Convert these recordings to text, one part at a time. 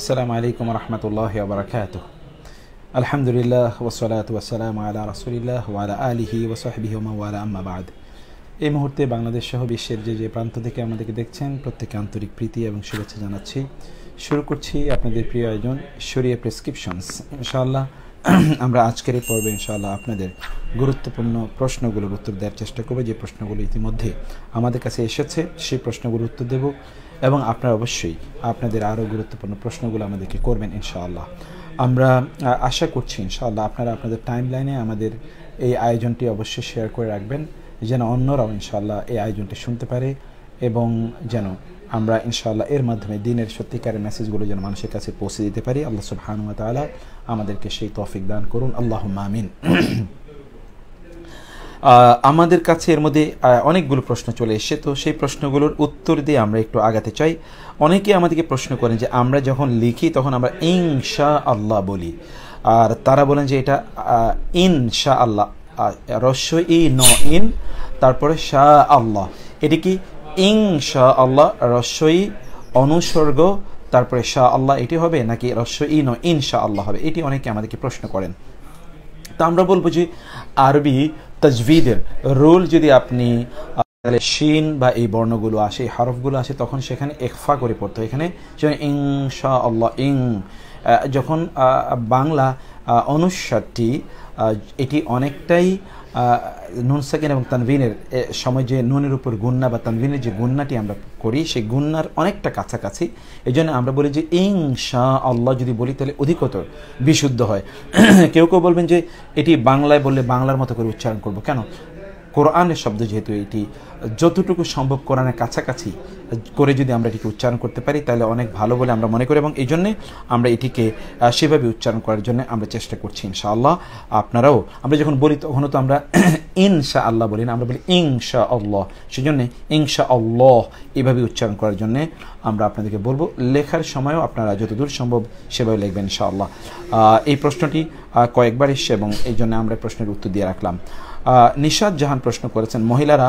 আসসালামু আলাইকুম রহমতুল্লাহ বারকাত আলহামদুলিল্লাহ ওসলাত ওয়াসালাম আলা রসুলিল্লাহ ওয়ালা আলিহি ওসাহবিহি ওয়ালা আম্মাবাদ এই মুহূর্তে বাংলাদেশ সহ বিশ্বের যে যে প্রান্ত থেকে আমাদেরকে দেখছেন প্রত্যেকে আন্তরিক প্রীতি এবং শুভেচ্ছা জানাচ্ছি শুরু করছি আপনাদের প্রিয় আয়োজন শরীয় প্রেসক্রিপশনস ইনশাআল্লাহ আমরা আজকের এই পর্বে ইনশাআল্লাহ আপনাদের গুরুত্বপূর্ণ প্রশ্নগুলোর উত্তর দেওয়ার চেষ্টা করবো যে প্রশ্নগুলো ইতিমধ্যে আমাদের কাছে এসেছে সেই প্রশ্নগুলোর উত্তর দেব এবং আপনারা অবশ্যই আপনাদের আরও গুরুত্বপূর্ণ প্রশ্নগুলো আমাদেরকে করবেন ইনশাআল্লাহ আমরা আশা করছি ইনশাআল্লাহ আপনারা আপনাদের টাইম লাইনে আমাদের এই আয়োজনটি অবশ্যই শেয়ার করে রাখবেন যেন অন্যরাও ইনশাআল্লাহ এই আয়োজনটি শুনতে পারে এবং যেন আমরা ইনশাআল্লাহ এর মাধ্যমে দিনের সত্যিকারের মেসেজগুলো যেন মানুষের কাছে পৌঁছে দিতে পারি আল্লাহ সুবহানুয়া তালা আমাদেরকে সেই তফিক দান করুন আল্লাহ মামিন আমাদের কাছে এর মধ্যে অনেকগুলো প্রশ্ন চলে এসছে তো সেই প্রশ্নগুলোর উত্তর দিয়ে আমরা একটু আগাতে চাই অনেকে আমাদেরকে প্রশ্ন করেন যে আমরা যখন লিখি তখন আমরা ইংশা আল্লাহ বলি আর তারা বলেন যে এটা ইন শাহ আল্লাহ রস্য ই ন ইন তারপরে শাহ আল্লাহ এটি কি শাহ আল্লাহ রস্যই অনুসর্গ তারপরে শাহ আল্লাহ এটি হবে নাকি রস্য ইন ও আল্লাহ হবে এটি অনেকে আমাদেরকে প্রশ্ন করেন তো আমরা বলবো যে আরবি তাজভিদের রুল যদি আপনি তাহলে শিন বা এই বর্ণগুলো আসে এই হরফগুলো আসে তখন সেখানে একফা করে পড়তো এখানে যেমন শাহ আল্লাহ ইং যখন বাংলা অনুস্বাদটি এটি অনেকটাই নুন সাকিন এবং তানভিনের সময় যে নুনের উপর গুন্না বা তানভিনের যে গুন্নাটি আমরা করি সেই গুন্নার অনেকটা কাছাকাছি এই জন্য আমরা বলি যে ইং শাহ আল্লাহ যদি বলি তাহলে অধিকতর বিশুদ্ধ হয় কেউ কেউ বলবেন যে এটি বাংলায় বললে বাংলার মতো করে উচ্চারণ করব কেন কোরআনের শব্দ যেহেতু এটি যতটুকু সম্ভব কোরআনের কাছাকাছি করে যদি আমরা এটিকে উচ্চারণ করতে পারি তাহলে অনেক ভালো বলে আমরা মনে করি এবং এই জন্যে আমরা এটিকে সেভাবে উচ্চারণ করার জন্য আমরা চেষ্টা করছি ইনশাআল্লাহ আপনারাও আমরা যখন বলি তখনও তো আমরা ইনশা আল্লাহ বলি না আমরা বলি ইংশা আল্লাহ জন্যে ইংশা আল্লাহ এভাবে উচ্চারণ করার জন্যে আমরা আপনাদেরকে বলবো লেখার সময়ও আপনারা যতদূর সম্ভব সেভাবে লিখবেন ইনশাআল্লাহ এই প্রশ্নটি কয়েকবার এসছে এবং এই জন্য আমরা প্রশ্নের উত্তর দিয়ে রাখলাম নিশাদ জাহান প্রশ্ন করেছেন মহিলারা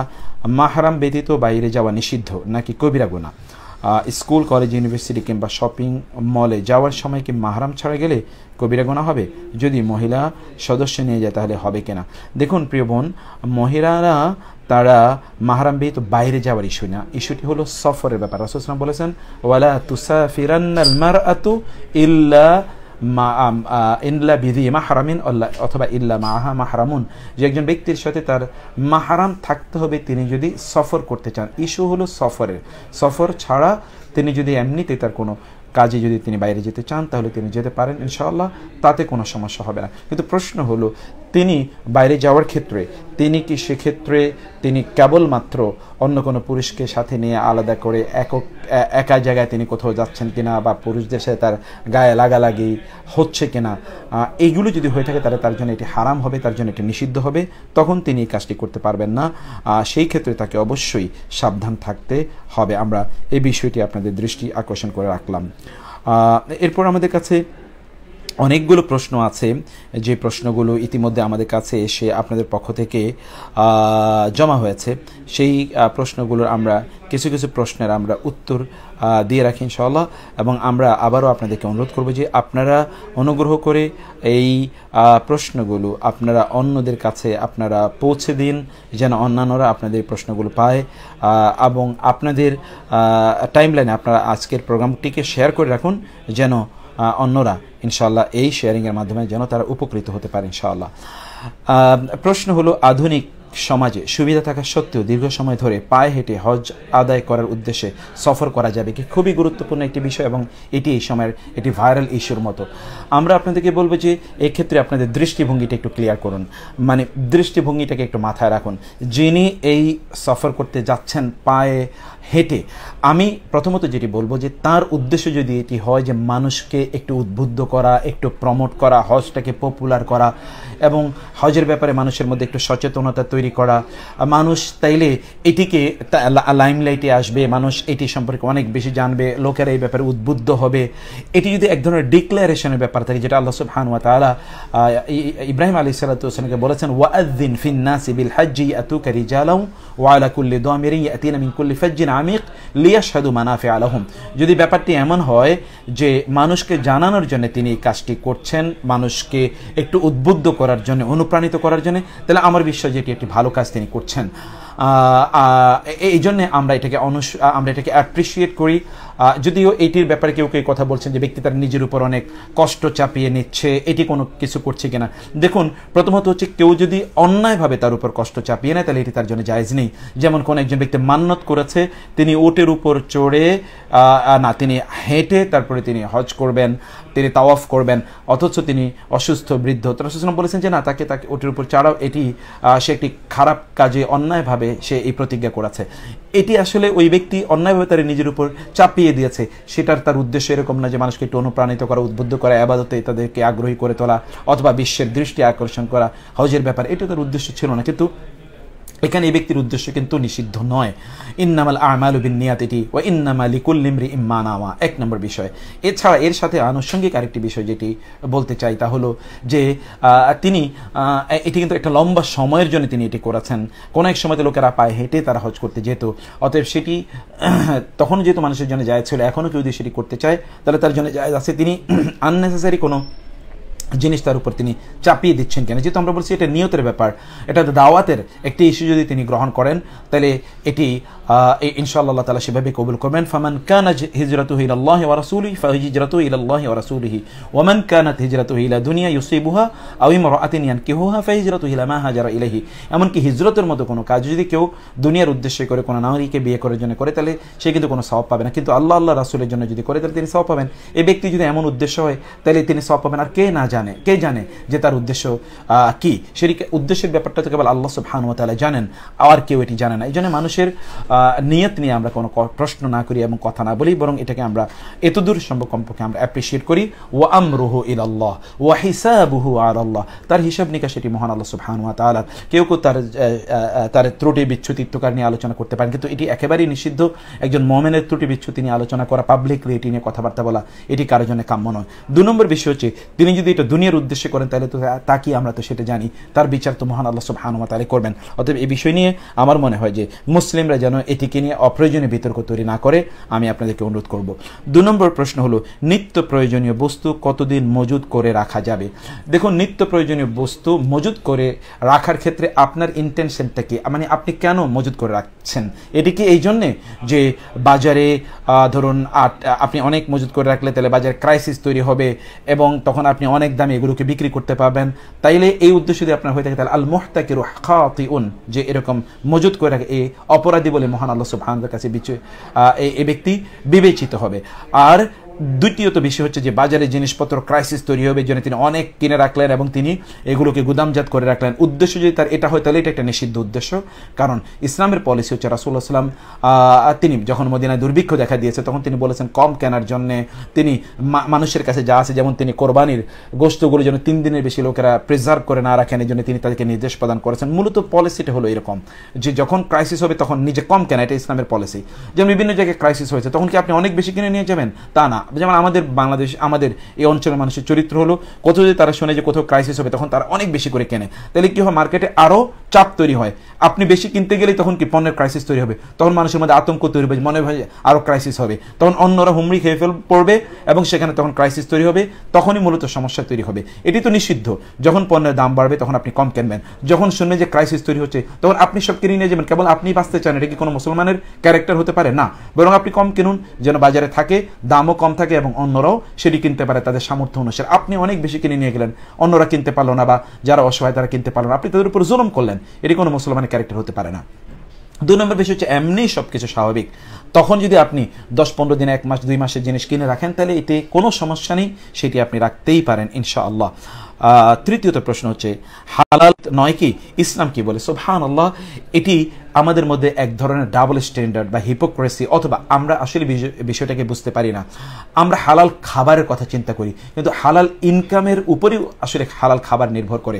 মাহারাম ব্যতীত বাইরে যাওয়া নিষিদ্ধ নাকি কবিরা গোনা স্কুল কলেজ ইউনিভার্সিটি কিংবা শপিং মলে যাওয়ার সময় কি মাহারাম ছাড়া গেলে কবিরা গোনা হবে যদি মহিলা সদস্য নিয়ে যায় তাহলে হবে কিনা দেখুন প্রিয় বোন মহিলারা তারা মাহারাম বিহিত বাইরে যাওয়ার ইস্যু না ইস্যুটি হলো সফরের ব্যাপার রাসুসলাম বলেছেন ওয়ালা তুসা ফিরান্নাল মার আতু ইল্লা মা ইনলা বিধি মাহরামিন অথবা ইল্লা মাহা মাহরামুন যে একজন ব্যক্তির সাথে তার মাহারাম থাকতে হবে তিনি যদি সফর করতে চান ইস্যু হলো সফরের সফর ছাড়া তিনি যদি এমনিতে তার কোনো কাজে যদি তিনি বাইরে যেতে চান তাহলে তিনি যেতে পারেন ইনশাআল্লাহ তাতে কোনো সমস্যা হবে না কিন্তু প্রশ্ন হলো তিনি বাইরে যাওয়ার ক্ষেত্রে তিনি কি সেক্ষেত্রে তিনি কেবলমাত্র অন্য কোনো পুরুষকে সাথে নিয়ে আলাদা করে একক একা জায়গায় তিনি কোথাও যাচ্ছেন কিনা বা পুরুষদের সাথে তার গায়ে লাগালাগি হচ্ছে কিনা এইগুলো যদি হয়ে থাকে তাহলে তার জন্য এটি হারাম হবে তার জন্য এটি নিষিদ্ধ হবে তখন তিনি এই কাজটি করতে পারবেন না সেই ক্ষেত্রে তাকে অবশ্যই সাবধান থাকতে হবে আমরা এই বিষয়টি আপনাদের দৃষ্টি আকর্ষণ করে রাখলাম এরপর আমাদের কাছে অনেকগুলো প্রশ্ন আছে যে প্রশ্নগুলো ইতিমধ্যে আমাদের কাছে এসে আপনাদের পক্ষ থেকে জমা হয়েছে সেই প্রশ্নগুলোর আমরা কিছু কিছু প্রশ্নের আমরা উত্তর দিয়ে রাখি ইনশাল্লাহ এবং আমরা আবারও আপনাদেরকে অনুরোধ করব যে আপনারা অনুগ্রহ করে এই প্রশ্নগুলো আপনারা অন্যদের কাছে আপনারা পৌঁছে দিন যেন অন্যান্যরা আপনাদের প্রশ্নগুলো পায় এবং আপনাদের লাইনে আপনারা আজকের প্রোগ্রামটিকে শেয়ার করে রাখুন যেন অন্যরা ইনশাল্লাহ এই শেয়ারিংয়ের মাধ্যমে যেন তারা উপকৃত হতে পারে ইনশাআল্লাহ প্রশ্ন হলো আধুনিক সমাজে সুবিধা থাকা সত্ত্বেও দীর্ঘ সময় ধরে পায়ে হেঁটে হজ আদায় করার উদ্দেশ্যে সফর করা যাবে কি খুবই গুরুত্বপূর্ণ একটি বিষয় এবং এটি এই সময়ের এটি ভাইরাল ইস্যুর মতো আমরা আপনাদেরকে বলবো যে এক্ষেত্রে আপনাদের দৃষ্টিভঙ্গিটা একটু ক্লিয়ার করুন মানে দৃষ্টিভঙ্গিটাকে একটু মাথায় রাখুন যিনি এই সফর করতে যাচ্ছেন পায়ে হেঁটে আমি প্রথমত যেটি বলবো যে তার উদ্দেশ্য যদি এটি হয় যে মানুষকে একটু উদ্বুদ্ধ করা একটু প্রমোট করা হজটাকে পপুলার করা এবং হজের ব্যাপারে মানুষের মধ্যে একটু সচেতনতা তৈরি করা মানুষ তাইলে এটিকে লাইমলাইটে আসবে মানুষ এটি সম্পর্কে অনেক বেশি জানবে লোকেরা এই ব্যাপারে উদ্বুদ্ধ হবে এটি যদি এক ধরনের ডিক্লারেশনের ব্যাপার থাকে যেটা আল্লাহ সুবহান হানুয়া তালা ইব্রাহিম আলী হোসেনকে বলেছেন ওয়াদ্দিন ফিন্নাসি বিল হাজ্জি আতুকা রিজালাম ওয়া আলা কুল্লি দামিরিন ইয়াতিনা মিন কুল্লি ফজ্জিন আমিক লিয়া সাধু মানাফে আলহম যদি ব্যাপারটি এমন হয় যে মানুষকে জানানোর জন্য তিনি এই কাজটি করছেন মানুষকে একটু উদ্বুদ্ধ করার জন্য অনুপ্রাণিত করার জন্য তাহলে আমার বিশ্বাস যেটি একটি ভালো কাজ তিনি করছেন এই জন্যে আমরা এটাকে অনুস আমরা এটাকে অ্যাপ্রিসিয়েট করি যদিও এটির ব্যাপারে কেউ কেউ কথা বলছেন যে ব্যক্তি তার নিজের উপর অনেক কষ্ট চাপিয়ে নিচ্ছে এটি কোনো কিছু করছে কিনা দেখুন প্রথমত হচ্ছে কেউ যদি অন্যায়ভাবে তার উপর কষ্ট চাপিয়ে নেয় তাহলে এটি তার জন্য জায়জ নেই যেমন কোন একজন ব্যক্তি মান্নত করেছে তিনি ওটের উপর চড়ে না তিনি হেঁটে তারপরে তিনি হজ করবেন তিনি তাওয়াফ করবেন অথচ তিনি অসুস্থ বৃদ্ধ তারা বলেছেন যে না তাকে তাকে ওটির উপর চাড়াও এটি সে একটি খারাপ কাজে অন্যায়ভাবে সে এই প্রতিজ্ঞা করেছে এটি আসলে ওই ব্যক্তি অন্যায়ভাবে তার নিজের উপর চাপিয়ে দিয়েছে সেটার তার উদ্দেশ্য এরকম না যে মানুষকে একটু অনুপ্রাণিত করা উদ্বুদ্ধ করা আবাদতে তাদেরকে আগ্রহী করে তোলা অথবা বিশ্বের দৃষ্টি আকর্ষণ করা হজের ব্যাপার এটা তার উদ্দেশ্য ছিল না কিন্তু এখানে এই ব্যক্তির উদ্দেশ্য কিন্তু নিষিদ্ধ নয় ইন্নামাল আমাল বিনিয়াত এটি ও ইন্নামা লিকুল্লিমরি ইম্মা নামা এক নম্বর বিষয় এছাড়া এর সাথে আনুষঙ্গিক আরেকটি বিষয় যেটি বলতে চাই তা হলো যে তিনি এটি কিন্তু একটা লম্বা সময়ের জন্য তিনি এটি করেছেন কোনো এক সময়তে লোকেরা পায়ে হেঁটে তারা হজ করতে যেত অতএব সেটি তখন যেহেতু মানুষের জন্য যায় ছিল এখনও কেউ যদি সেটি করতে চায় তাহলে তার জন্য যায় আছে তিনি আননেসেসারি কোনো জিনিস তার উপর তিনি চাপিয়ে দিচ্ছেন কেন যেহেতু আমরা বলছি এটা নিয়তের ব্যাপার এটা দাওয়াতের একটি ইস্যু যদি তিনি গ্রহণ করেন তাহলে এটি ইনশাআল্লাহ তালা সেভাবে কবুল করবেন ফামান কানাজ হিজরত হিল আল্লাহ ওয়ারসুলি হিজরত ইল আল্লাহ ওয়ারসুলিহি ওমান কানাত হিজরত ইলা দুনিয়া ইউসিবুহা আউম কে কেহুহা ফা হিজরত ইলা মা হাজারা ইলাহি এমনকি হিজরতের মতো কোনো কাজ যদি কেউ দুনিয়ার উদ্দেশ্যে করে কোনো নারীকে বিয়ে করার জন্য করে তাহলে সে কিন্তু কোনো সব পাবে না কিন্তু আল্লাহ আল্লাহ রাসুলের জন্য যদি করে তাহলে তিনি সব পাবেন এই ব্যক্তি যদি এমন উদ্দেশ্য হয় তাহলে তিনি সব পাবেন আর কে না জানে কে জানে যে তার উদ্দেশ্য কি সেটি উদ্দেশ্যের ব্যাপারটা তো কেবল আল্লাহ সুবহান ও তাহলে জানেন আর কেউ এটি জানে না এই জন্য মানুষের নিয়ত নিয়ে আমরা কোনো প্রশ্ন না করি এবং কথা না বলি বরং এটাকে আমরা এতদূর সম্ভব কম্পকে আমরা অ্যাপ্রিসিয়েট করি ও আমরুহ ইল আল্লাহ ও হিসাবুহু আর আল্লাহ তার হিসাব নিকাশ সেটি মহান আল্লাহ সুবহানুয়া তালার কেউ কেউ তার তার ত্রুটি ইত্যকার নিয়ে আলোচনা করতে পারেন কিন্তু এটি একেবারেই নিষিদ্ধ একজন মোমেনের ত্রুটি বিচ্ছুতি নিয়ে আলোচনা করা পাবলিকলি এটি নিয়ে কথাবার্তা বলা এটি কারো জন্য কাম্য নয় দু নম্বর বিষয় হচ্ছে তিনি যদি এটা দুনিয়ার উদ্দেশ্যে করেন তাহলে তো তা কি আমরা তো সেটা জানি তার বিচার তো মহান আল্লাহ সুবহানুয়া তালে করবেন অতএব এই বিষয় নিয়ে আমার মনে হয় যে মুসলিমরা যেন এটিকে নিয়ে অপ্রয়োজনীয় বিতর্ক তৈরি না করে আমি আপনাদেরকে অনুরোধ করব দু নম্বর প্রশ্ন হলো নিত্য প্রয়োজনীয় বস্তু কতদিন মজুদ করে রাখা যাবে দেখুন নিত্য প্রয়োজনীয় বস্তু মজুদ করে রাখার ক্ষেত্রে আপনার ইন্টেনশনটা কি মানে আপনি কেন মজুদ করে রাখছেন এটি কি এই জন্যে যে বাজারে ধরুন আপনি অনেক মজুদ করে রাখলে তাহলে বাজারে ক্রাইসিস তৈরি হবে এবং তখন আপনি অনেক দামে এগুলোকে বিক্রি করতে পারবেন তাইলে এই উদ্দেশ্য যদি আপনার হয়ে থাকে তাহলে আল মোহতাকির খাওয়াতি যে এরকম মজুদ করে রাখে এই অপরাধী বলে মহান আল্লাহ সুবহানের কাছে এই ব্যক্তি বিবেচিত হবে আর দ্বিতীয়ত বিষয় হচ্ছে যে বাজারে জিনিসপত্র ক্রাইসিস তৈরি হবে জন্য তিনি অনেক কিনে রাখলেন এবং তিনি এগুলোকে গুদামজাত করে রাখলেন উদ্দেশ্য যদি তার এটা হয় তাহলে এটা একটা নিষিদ্ধ উদ্দেশ্য কারণ ইসলামের পলিসি হচ্ছে রাসুল্লাহ সাল্লাম তিনি যখন মদিনায় দুর্ভিক্ষ দেখা দিয়েছে তখন তিনি বলেছেন কম কেনার জন্যে তিনি মানুষের কাছে যা আছে যেমন তিনি কোরবানির গোস্তগুলো যেন তিন দিনের বেশি লোকেরা প্রিজার্ভ করে না রাখেন এই জন্য তিনি তাদেরকে নির্দেশ প্রদান করেছেন মূলত পলিসিটা হলো এরকম যে যখন ক্রাইসিস হবে তখন নিজে কম কেনা এটা ইসলামের পলিসি যেমন বিভিন্ন জায়গায় ক্রাইসিস হয়েছে তখন কি আপনি অনেক বেশি কিনে নিয়ে যাবেন তা না যেমন আমাদের বাংলাদেশ আমাদের এই অঞ্চলের মানুষের চরিত্র হলো কত যদি তারা শোনে যে কোথাও ক্রাইসিস হবে তখন তারা অনেক বেশি করে কেনে তাহলে কী হয় মার্কেটে আরও চাপ তৈরি হয় আপনি বেশি কিনতে গেলেই তখন কি পণ্যের ক্রাইসিস তৈরি হবে তখন মানুষের মধ্যে আতঙ্ক তৈরি হবে মনে হয় আরও ক্রাইসিস হবে তখন অন্যরা হুমড়ি খেয়ে ফেল পড়বে এবং সেখানে তখন ক্রাইসিস তৈরি হবে তখনই মূলত সমস্যা তৈরি হবে এটি তো নিষিদ্ধ যখন পণ্যের দাম বাড়বে তখন আপনি কম কেনবেন যখন শুনবেন যে ক্রাইসিস তৈরি হচ্ছে তখন আপনি সব কিনে নিয়ে যাবেন কেবল আপনি বাঁচতে চান এটা কি কোনো মুসলমানের ক্যারেক্টার হতে পারে না বরং আপনি কম কিনুন যেন বাজারে থাকে দামও কম থাকে এবং অন্যরাও সেটি কিনতে পারে তাদের সামর্থ্য অনুসারে আপনি অনেক বেশি কিনে নিয়ে গেলেন অন্যরা কিনতে পারলো না বা যারা অসহায় তারা কিনতে পারলো না আপনি তাদের উপর জুলম করলেন এটি কোনো মুসলমানের ক্যারেক্টার হতে পারে না দুই নম্বর বিষয় হচ্ছে এমনি সব কিছু স্বাভাবিক তখন যদি আপনি দশ পনেরো দিন এক মাস দুই মাসের জিনিস কিনে রাখেন তাহলে এতে কোনো সমস্যা নেই সেটি আপনি রাখতেই পারেন ইনশাআল্লাহ তৃতীয়ত প্রশ্ন হচ্ছে হালাল নয় কি ইসলাম কি বলে সোহান আল্লাহ এটি আমাদের মধ্যে এক ধরনের ডাবল স্ট্যান্ডার্ড বা হিপোক্রেসি অথবা আমরা আসলে বিষয়টাকে বুঝতে পারি না আমরা হালাল খাবারের কথা চিন্তা করি কিন্তু হালাল ইনকামের উপরেও আসলে হালাল খাবার নির্ভর করে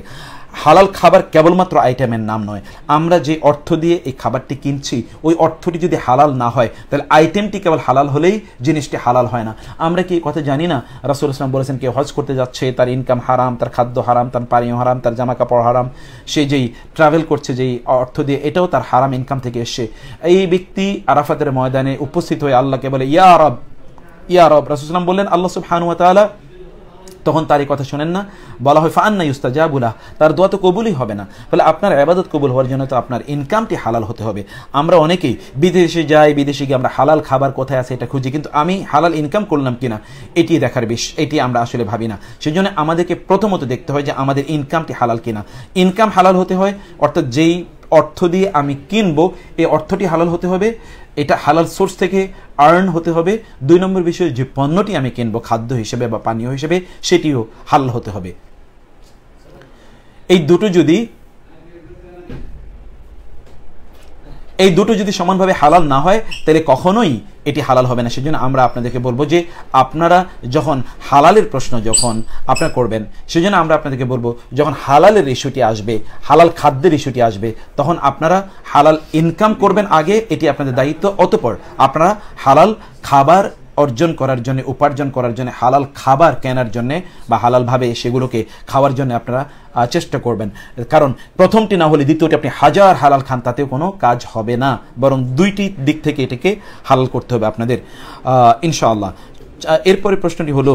হালাল খাবার কেবলমাত্র আইটেমের নাম নয় আমরা যে অর্থ দিয়ে এই খাবারটি কিনছি ওই অর্থটি যদি হালাল না হয় তাহলে আইটেমটি কেবল হালাল হলেই জিনিসটি হালাল হয় না আমরা কি কথা জানি না রাসুল ইসলাম বলেছেন কেউ হজ করতে যাচ্ছে তার ইনকাম হারাম তার খাদ্য হারাম তার পানীয় হারাম তার জামা কাপড় হারাম সে যেই ট্রাভেল করছে যেই অর্থ দিয়ে এটাও তার হারাম ইনকাম থেকে এসছে এই ব্যক্তি আরাফাতের ময়দানে উপস্থিত হয়ে আল্লাহকে বলে ইয়া আরব ইয়া আরব রাসুল ইসলাম বললেন আল্লাহ হানুয়া তালা তখন তার এই কথা শোনেন না বলা হয় ফান্না বুলা তার দোয়া তো কবুলই হবে না ফলে আপনার আবাদত কবুল হওয়ার জন্য তো আপনার ইনকামটি হালাল হতে হবে আমরা অনেকেই বিদেশে যাই বিদেশে গিয়ে আমরা হালাল খাবার কোথায় আছে এটা খুঁজি কিন্তু আমি হালাল ইনকাম করলাম কিনা এটি দেখার বিষয় এটি আমরা আসলে ভাবি না সেই জন্য আমাদেরকে প্রথমত দেখতে হয় যে আমাদের ইনকামটি হালাল কিনা ইনকাম হালাল হতে হয় অর্থাৎ যেই অর্থ দিয়ে আমি কিনবো এই অর্থটি হালাল হতে হবে এটা হালাল সোর্স থেকে আর্ন হতে হবে দুই নম্বর বিষয়ে যে পণ্যটি আমি কিনব খাদ্য হিসেবে বা পানীয় হিসেবে সেটিও হালাল হতে হবে এই দুটো যদি এই দুটো যদি সমানভাবে হালাল না হয় তাহলে কখনোই এটি হালাল হবে না সেজন্য আমরা আপনাদেরকে বলবো যে আপনারা যখন হালালের প্রশ্ন যখন আপনারা করবেন সেজন্য আমরা আপনাদেরকে বলবো যখন হালালের ইস্যুটি আসবে হালাল খাদ্যের ইস্যুটি আসবে তখন আপনারা হালাল ইনকাম করবেন আগে এটি আপনাদের দায়িত্ব অতপর আপনারা হালাল খাবার অর্জন করার জন্য উপার্জন করার জন্য হালাল খাবার কেনার জন্যে বা হালালভাবে সেগুলোকে খাওয়ার জন্য আপনারা চেষ্টা করবেন কারণ প্রথমটি না হলে দ্বিতীয়টি আপনি হাজার হালাল খান তাতেও কোনো কাজ হবে না বরং দুইটি দিক থেকে এটাকে হালাল করতে হবে আপনাদের ইনশাআল্লাহ এরপরে প্রশ্নটি হলো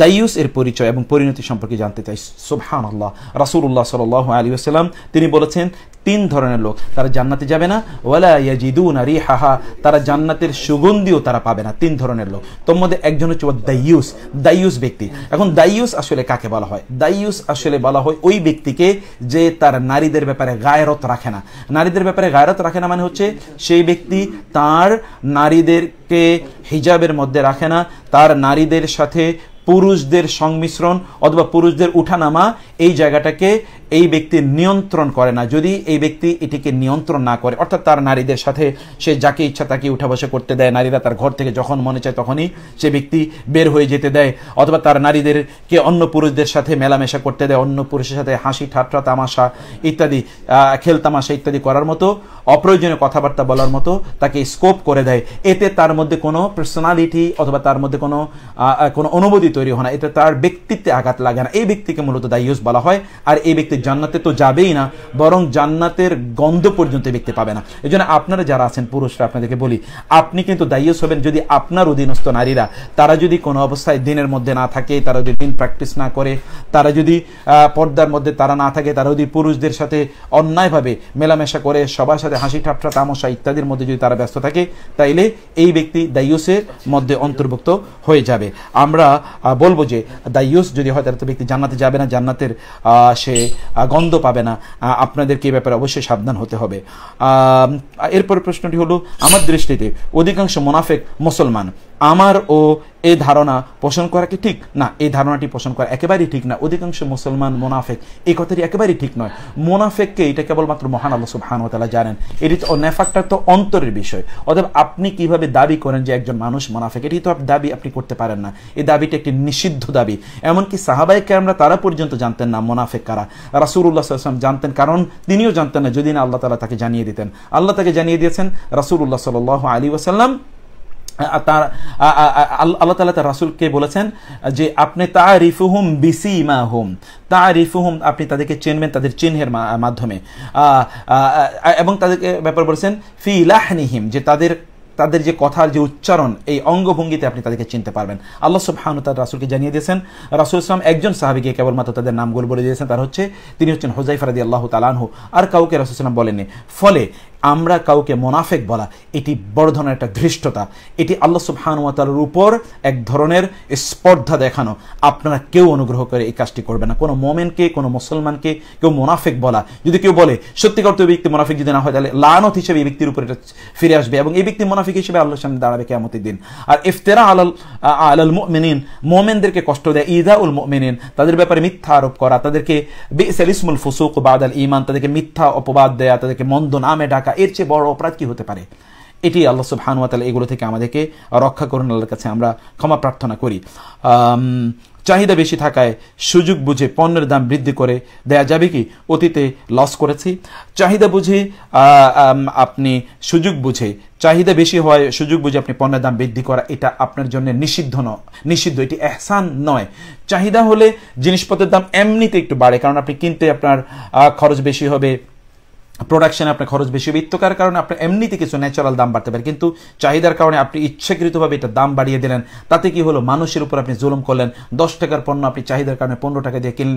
দাইউস এর পরিচয় এবং পরিণতি সম্পর্কে জানতে চাই সুবহান আল্লাহ রাসুল্লাহ সাল আলী আসসালাম তিনি বলেছেন তিন ধরনের লোক তারা জান্নাতে যাবে না ওয়ালা ইয়াজিদুন হাহা তারা জান্নাতের সুগন্ধিও তারা পাবে না তিন ধরনের লোক তোর মধ্যে একজন হচ্ছে দাইয়ুস দাইয়ুস ব্যক্তি এখন দায়ুস আসলে কাকে বলা হয় দায়ুস আসলে বলা হয় ওই ব্যক্তিকে যে তার নারীদের ব্যাপারে গায়রত রাখে না নারীদের ব্যাপারে গায়রত রাখে না মানে হচ্ছে সেই ব্যক্তি তার নারীদেরকে হিজাবের মধ্যে রাখে না তার নারীদের সাথে পুরুষদের সংমিশ্রণ অথবা পুরুষদের উঠানামা এই জায়গাটাকে এই ব্যক্তি নিয়ন্ত্রণ করে না যদি এই ব্যক্তি এটিকে নিয়ন্ত্রণ না করে অর্থাৎ তার নারীদের সাথে সে যাকে ইচ্ছা তাকে উঠা বসা করতে দেয় নারীরা তার ঘর থেকে যখন মনে চায় তখনই সে ব্যক্তি বের হয়ে যেতে দেয় অথবা তার নারীদেরকে অন্য পুরুষদের সাথে মেলামেশা করতে দেয় অন্য পুরুষের সাথে হাসি ঠাট্টা তামাশা ইত্যাদি খেলতামাশা ইত্যাদি করার মতো অপ্রয়োজনীয় কথাবার্তা বলার মতো তাকে স্কোপ করে দেয় এতে তার মধ্যে কোনো পার্সোনালিটি অথবা তার মধ্যে কোনো কোনো অনুভূতি তৈরি হয় না এতে তার ব্যক্তিত্বে আঘাত লাগে না এই ব্যক্তিকে মূলত দায়ুস বলা হয় আর এই ব্যক্তি জান্নাতে তো যাবেই না বরং জান্নাতের গন্ধ পর্যন্ত ব্যক্তি পাবে না এই জন্য আপনারা যারা আছেন পুরুষরা আপনাদেরকে বলি আপনি কিন্তু দায়ুস হবেন যদি আপনার অধীনস্থ নারীরা তারা যদি কোনো অবস্থায় দিনের মধ্যে না থাকে তারা যদি দিন প্র্যাকটিস না করে তারা যদি পর্দার মধ্যে তারা না থাকে তারা যদি পুরুষদের সাথে অন্যায়ভাবে মেলামেশা করে সবার সাথে তাদের হাসি ঠাট্টা তামশা ইত্যাদির মধ্যে যদি তারা ব্যস্ত থাকে তাইলে এই ব্যক্তি দায়ুসের মধ্যে অন্তর্ভুক্ত হয়ে যাবে আমরা বলবো যে দায়ুস যদি হয় তাহলে তো ব্যক্তি জান্নাতে যাবে না জান্নাতের সে গন্ধ পাবে না আপনাদেরকে এই ব্যাপারে অবশ্যই সাবধান হতে হবে এরপর প্রশ্নটি হলো আমার দৃষ্টিতে অধিকাংশ মোনাফেক মুসলমান আমার ও এই ধারণা পোষণ করা কি ঠিক না এই ধারণাটি পোষণ করা একেবারেই ঠিক না অধিকাংশ মুসলমান মোনাফেক এই কথাটি একেবারেই ঠিক নয় মোনাফেককে এটা কেবলমাত্র মহান আল্লাহ সুবাহানতালা জানেন এটি তো নেফাকটা তো অন্তরের বিষয় অতএব আপনি কিভাবে দাবি করেন যে একজন মানুষ মোনাফেক এটি তো দাবি আপনি করতে পারেন না এই দাবিটি একটি নিষিদ্ধ দাবি এমনকি সাহাবাইকে আমরা তারা পর্যন্ত জানতেন না মোনাফেক কারা রাসুল্লাহ সাল্লাম জানতেন কারণ তিনিও জানতেন না যদি না আল্লাহ তালা তাকে জানিয়ে দিতেন আল্লাহ তাকে জানিয়ে দিয়েছেন রাসুল্লাহ সাল আলী ওয়াসাল্লাম তার আল্লাহ তালা তার রাসুলকে বলেছেন যে আপনি তা রিফুহুম বিসি মা হুম তা রিফুহুম আপনি তাদেরকে চেনবেন তাদের চিহ্নের মাধ্যমে এবং তাদেরকে ব্যাপার বলেছেন ফি ইলাহনিহিম যে তাদের তাদের যে কথার যে উচ্চারণ এই অঙ্গভঙ্গিতে আপনি তাদেরকে চিনতে পারবেন আল্লাহ সুবহানু তার রাসুলকে জানিয়ে দিয়েছেন রাসুল ইসলাম একজন সাহাবিকে কেবলমাত্র তাদের নামগুলো বলে দিয়েছেন তার হচ্ছে তিনি হচ্ছেন হোজাইফারাদি আল্লাহ তালানহু আর কাউকে রাসুল ইসলাম বলেননি ফলে আমরা কাউকে মোনাফেক বলা এটি বড় ধরনের একটা ধৃষ্টতা এটি আল্লাহ সুবহানুয়াতার উপর এক ধরনের স্পর্ধা দেখানো আপনারা কেউ অনুগ্রহ করে এই কাজটি করবে না কোনো মোমেনকে কোনো মুসলমানকে কেউ মোনাফেক বলা যদি কেউ বলে সত্যিকার তো ব্যক্তি মোনাফিক যদি না হয় তাহলে লানত হিসেবে এই ব্যক্তির উপর এটা ফিরে আসবে এবং এই ব্যক্তি মোনাফিক হিসেবে আল্লাহ সামনে দাঁড়াবে কেমতের দিন আর ইফতেরা আলাল আলাল মেনিন মোমেনদেরকে কষ্ট দেয় ইদা উল মেনিন তাদের ব্যাপারে মিথ্যা আরোপ করা তাদেরকে বেসেল ইসমুল ফুসুক বাদাল ইমান তাদেরকে মিথ্যা অপবাদ দেয়া তাদেরকে মন্দ নামে ডাক থাকা এর চেয়ে বড় অপরাধ কি হতে পারে এটি আল্লাহ সুবহানুয়াতাল এগুলো থেকে আমাদেরকে রক্ষা করুন আল্লাহর কাছে আমরা ক্ষমা প্রার্থনা করি চাহিদা বেশি থাকায় সুযোগ বুঝে পণ্যের দাম বৃদ্ধি করে দেয়া যাবে কি অতীতে লস করেছি চাহিদা বুঝে আপনি সুযোগ বুঝে চাহিদা বেশি হয় সুযোগ বুঝে আপনি পণ্যের দাম বৃদ্ধি করা এটা আপনার জন্য নিষিদ্ধ ন নিষিদ্ধ এটি এহসান নয় চাহিদা হলে জিনিসপত্রের দাম এমনিতে একটু বাড়ে কারণ আপনি কিনতে আপনার খরচ বেশি হবে প্রোডাকশানে আপনার খরচ বেশি হবে ইত্যকার কারণে আপনার এমনিতে কিছু ন্যাচারাল দাম বাড়তে পারে কিন্তু চাহিদার কারণে আপনি ইচ্ছাকৃতভাবে এটা দাম বাড়িয়ে দিলেন তাতে কি হলো মানুষের উপর আপনি জুলুম করলেন দশ টাকার পণ্য আপনি চাহিদার কারণে পনেরো টাকা দিয়ে কিন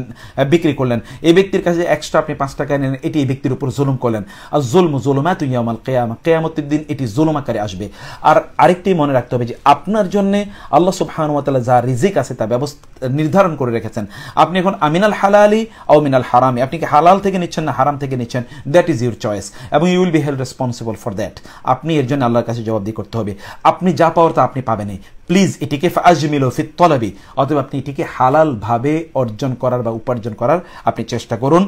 বিক্রি করলেন এই ব্যক্তির কাছে এক্সট্রা আপনি পাঁচ টাকা নেন এটি এই ব্যক্তির উপর জুলুম করলেন আর জুলম জুলুমা তুই আমাল কেয়াম কেয়ামতের দিন এটি জুলুম আকারে আসবে আর আরেকটি মনে রাখতে হবে যে আপনার জন্য আল্লাহ সুবাহানুয়াতালা যা রিজিক আছে তা ব্যবস্থা নির্ধারণ করে রেখেছেন আপনি এখন আমিনাল হালালি আও মিনাল হারামি আপনি কি হালাল থেকে নিচ্ছেন না হারাম থেকে নিচ্ছেন দ্যাট ইজ ইউর চয়েস এবং you will be held responsible for that আপনি এর জন্য আল্লাহর কাছে জবাবদি করতে হবে আপনি যা পাওয়ার তা আপনি পাবেনি প্লিজ এটিকে ফাজমিল ফিত তলাবি অতএব আপনি এটিকে হালালভাবে অর্জন করার বা উপার্জন করার আপনি চেষ্টা করুন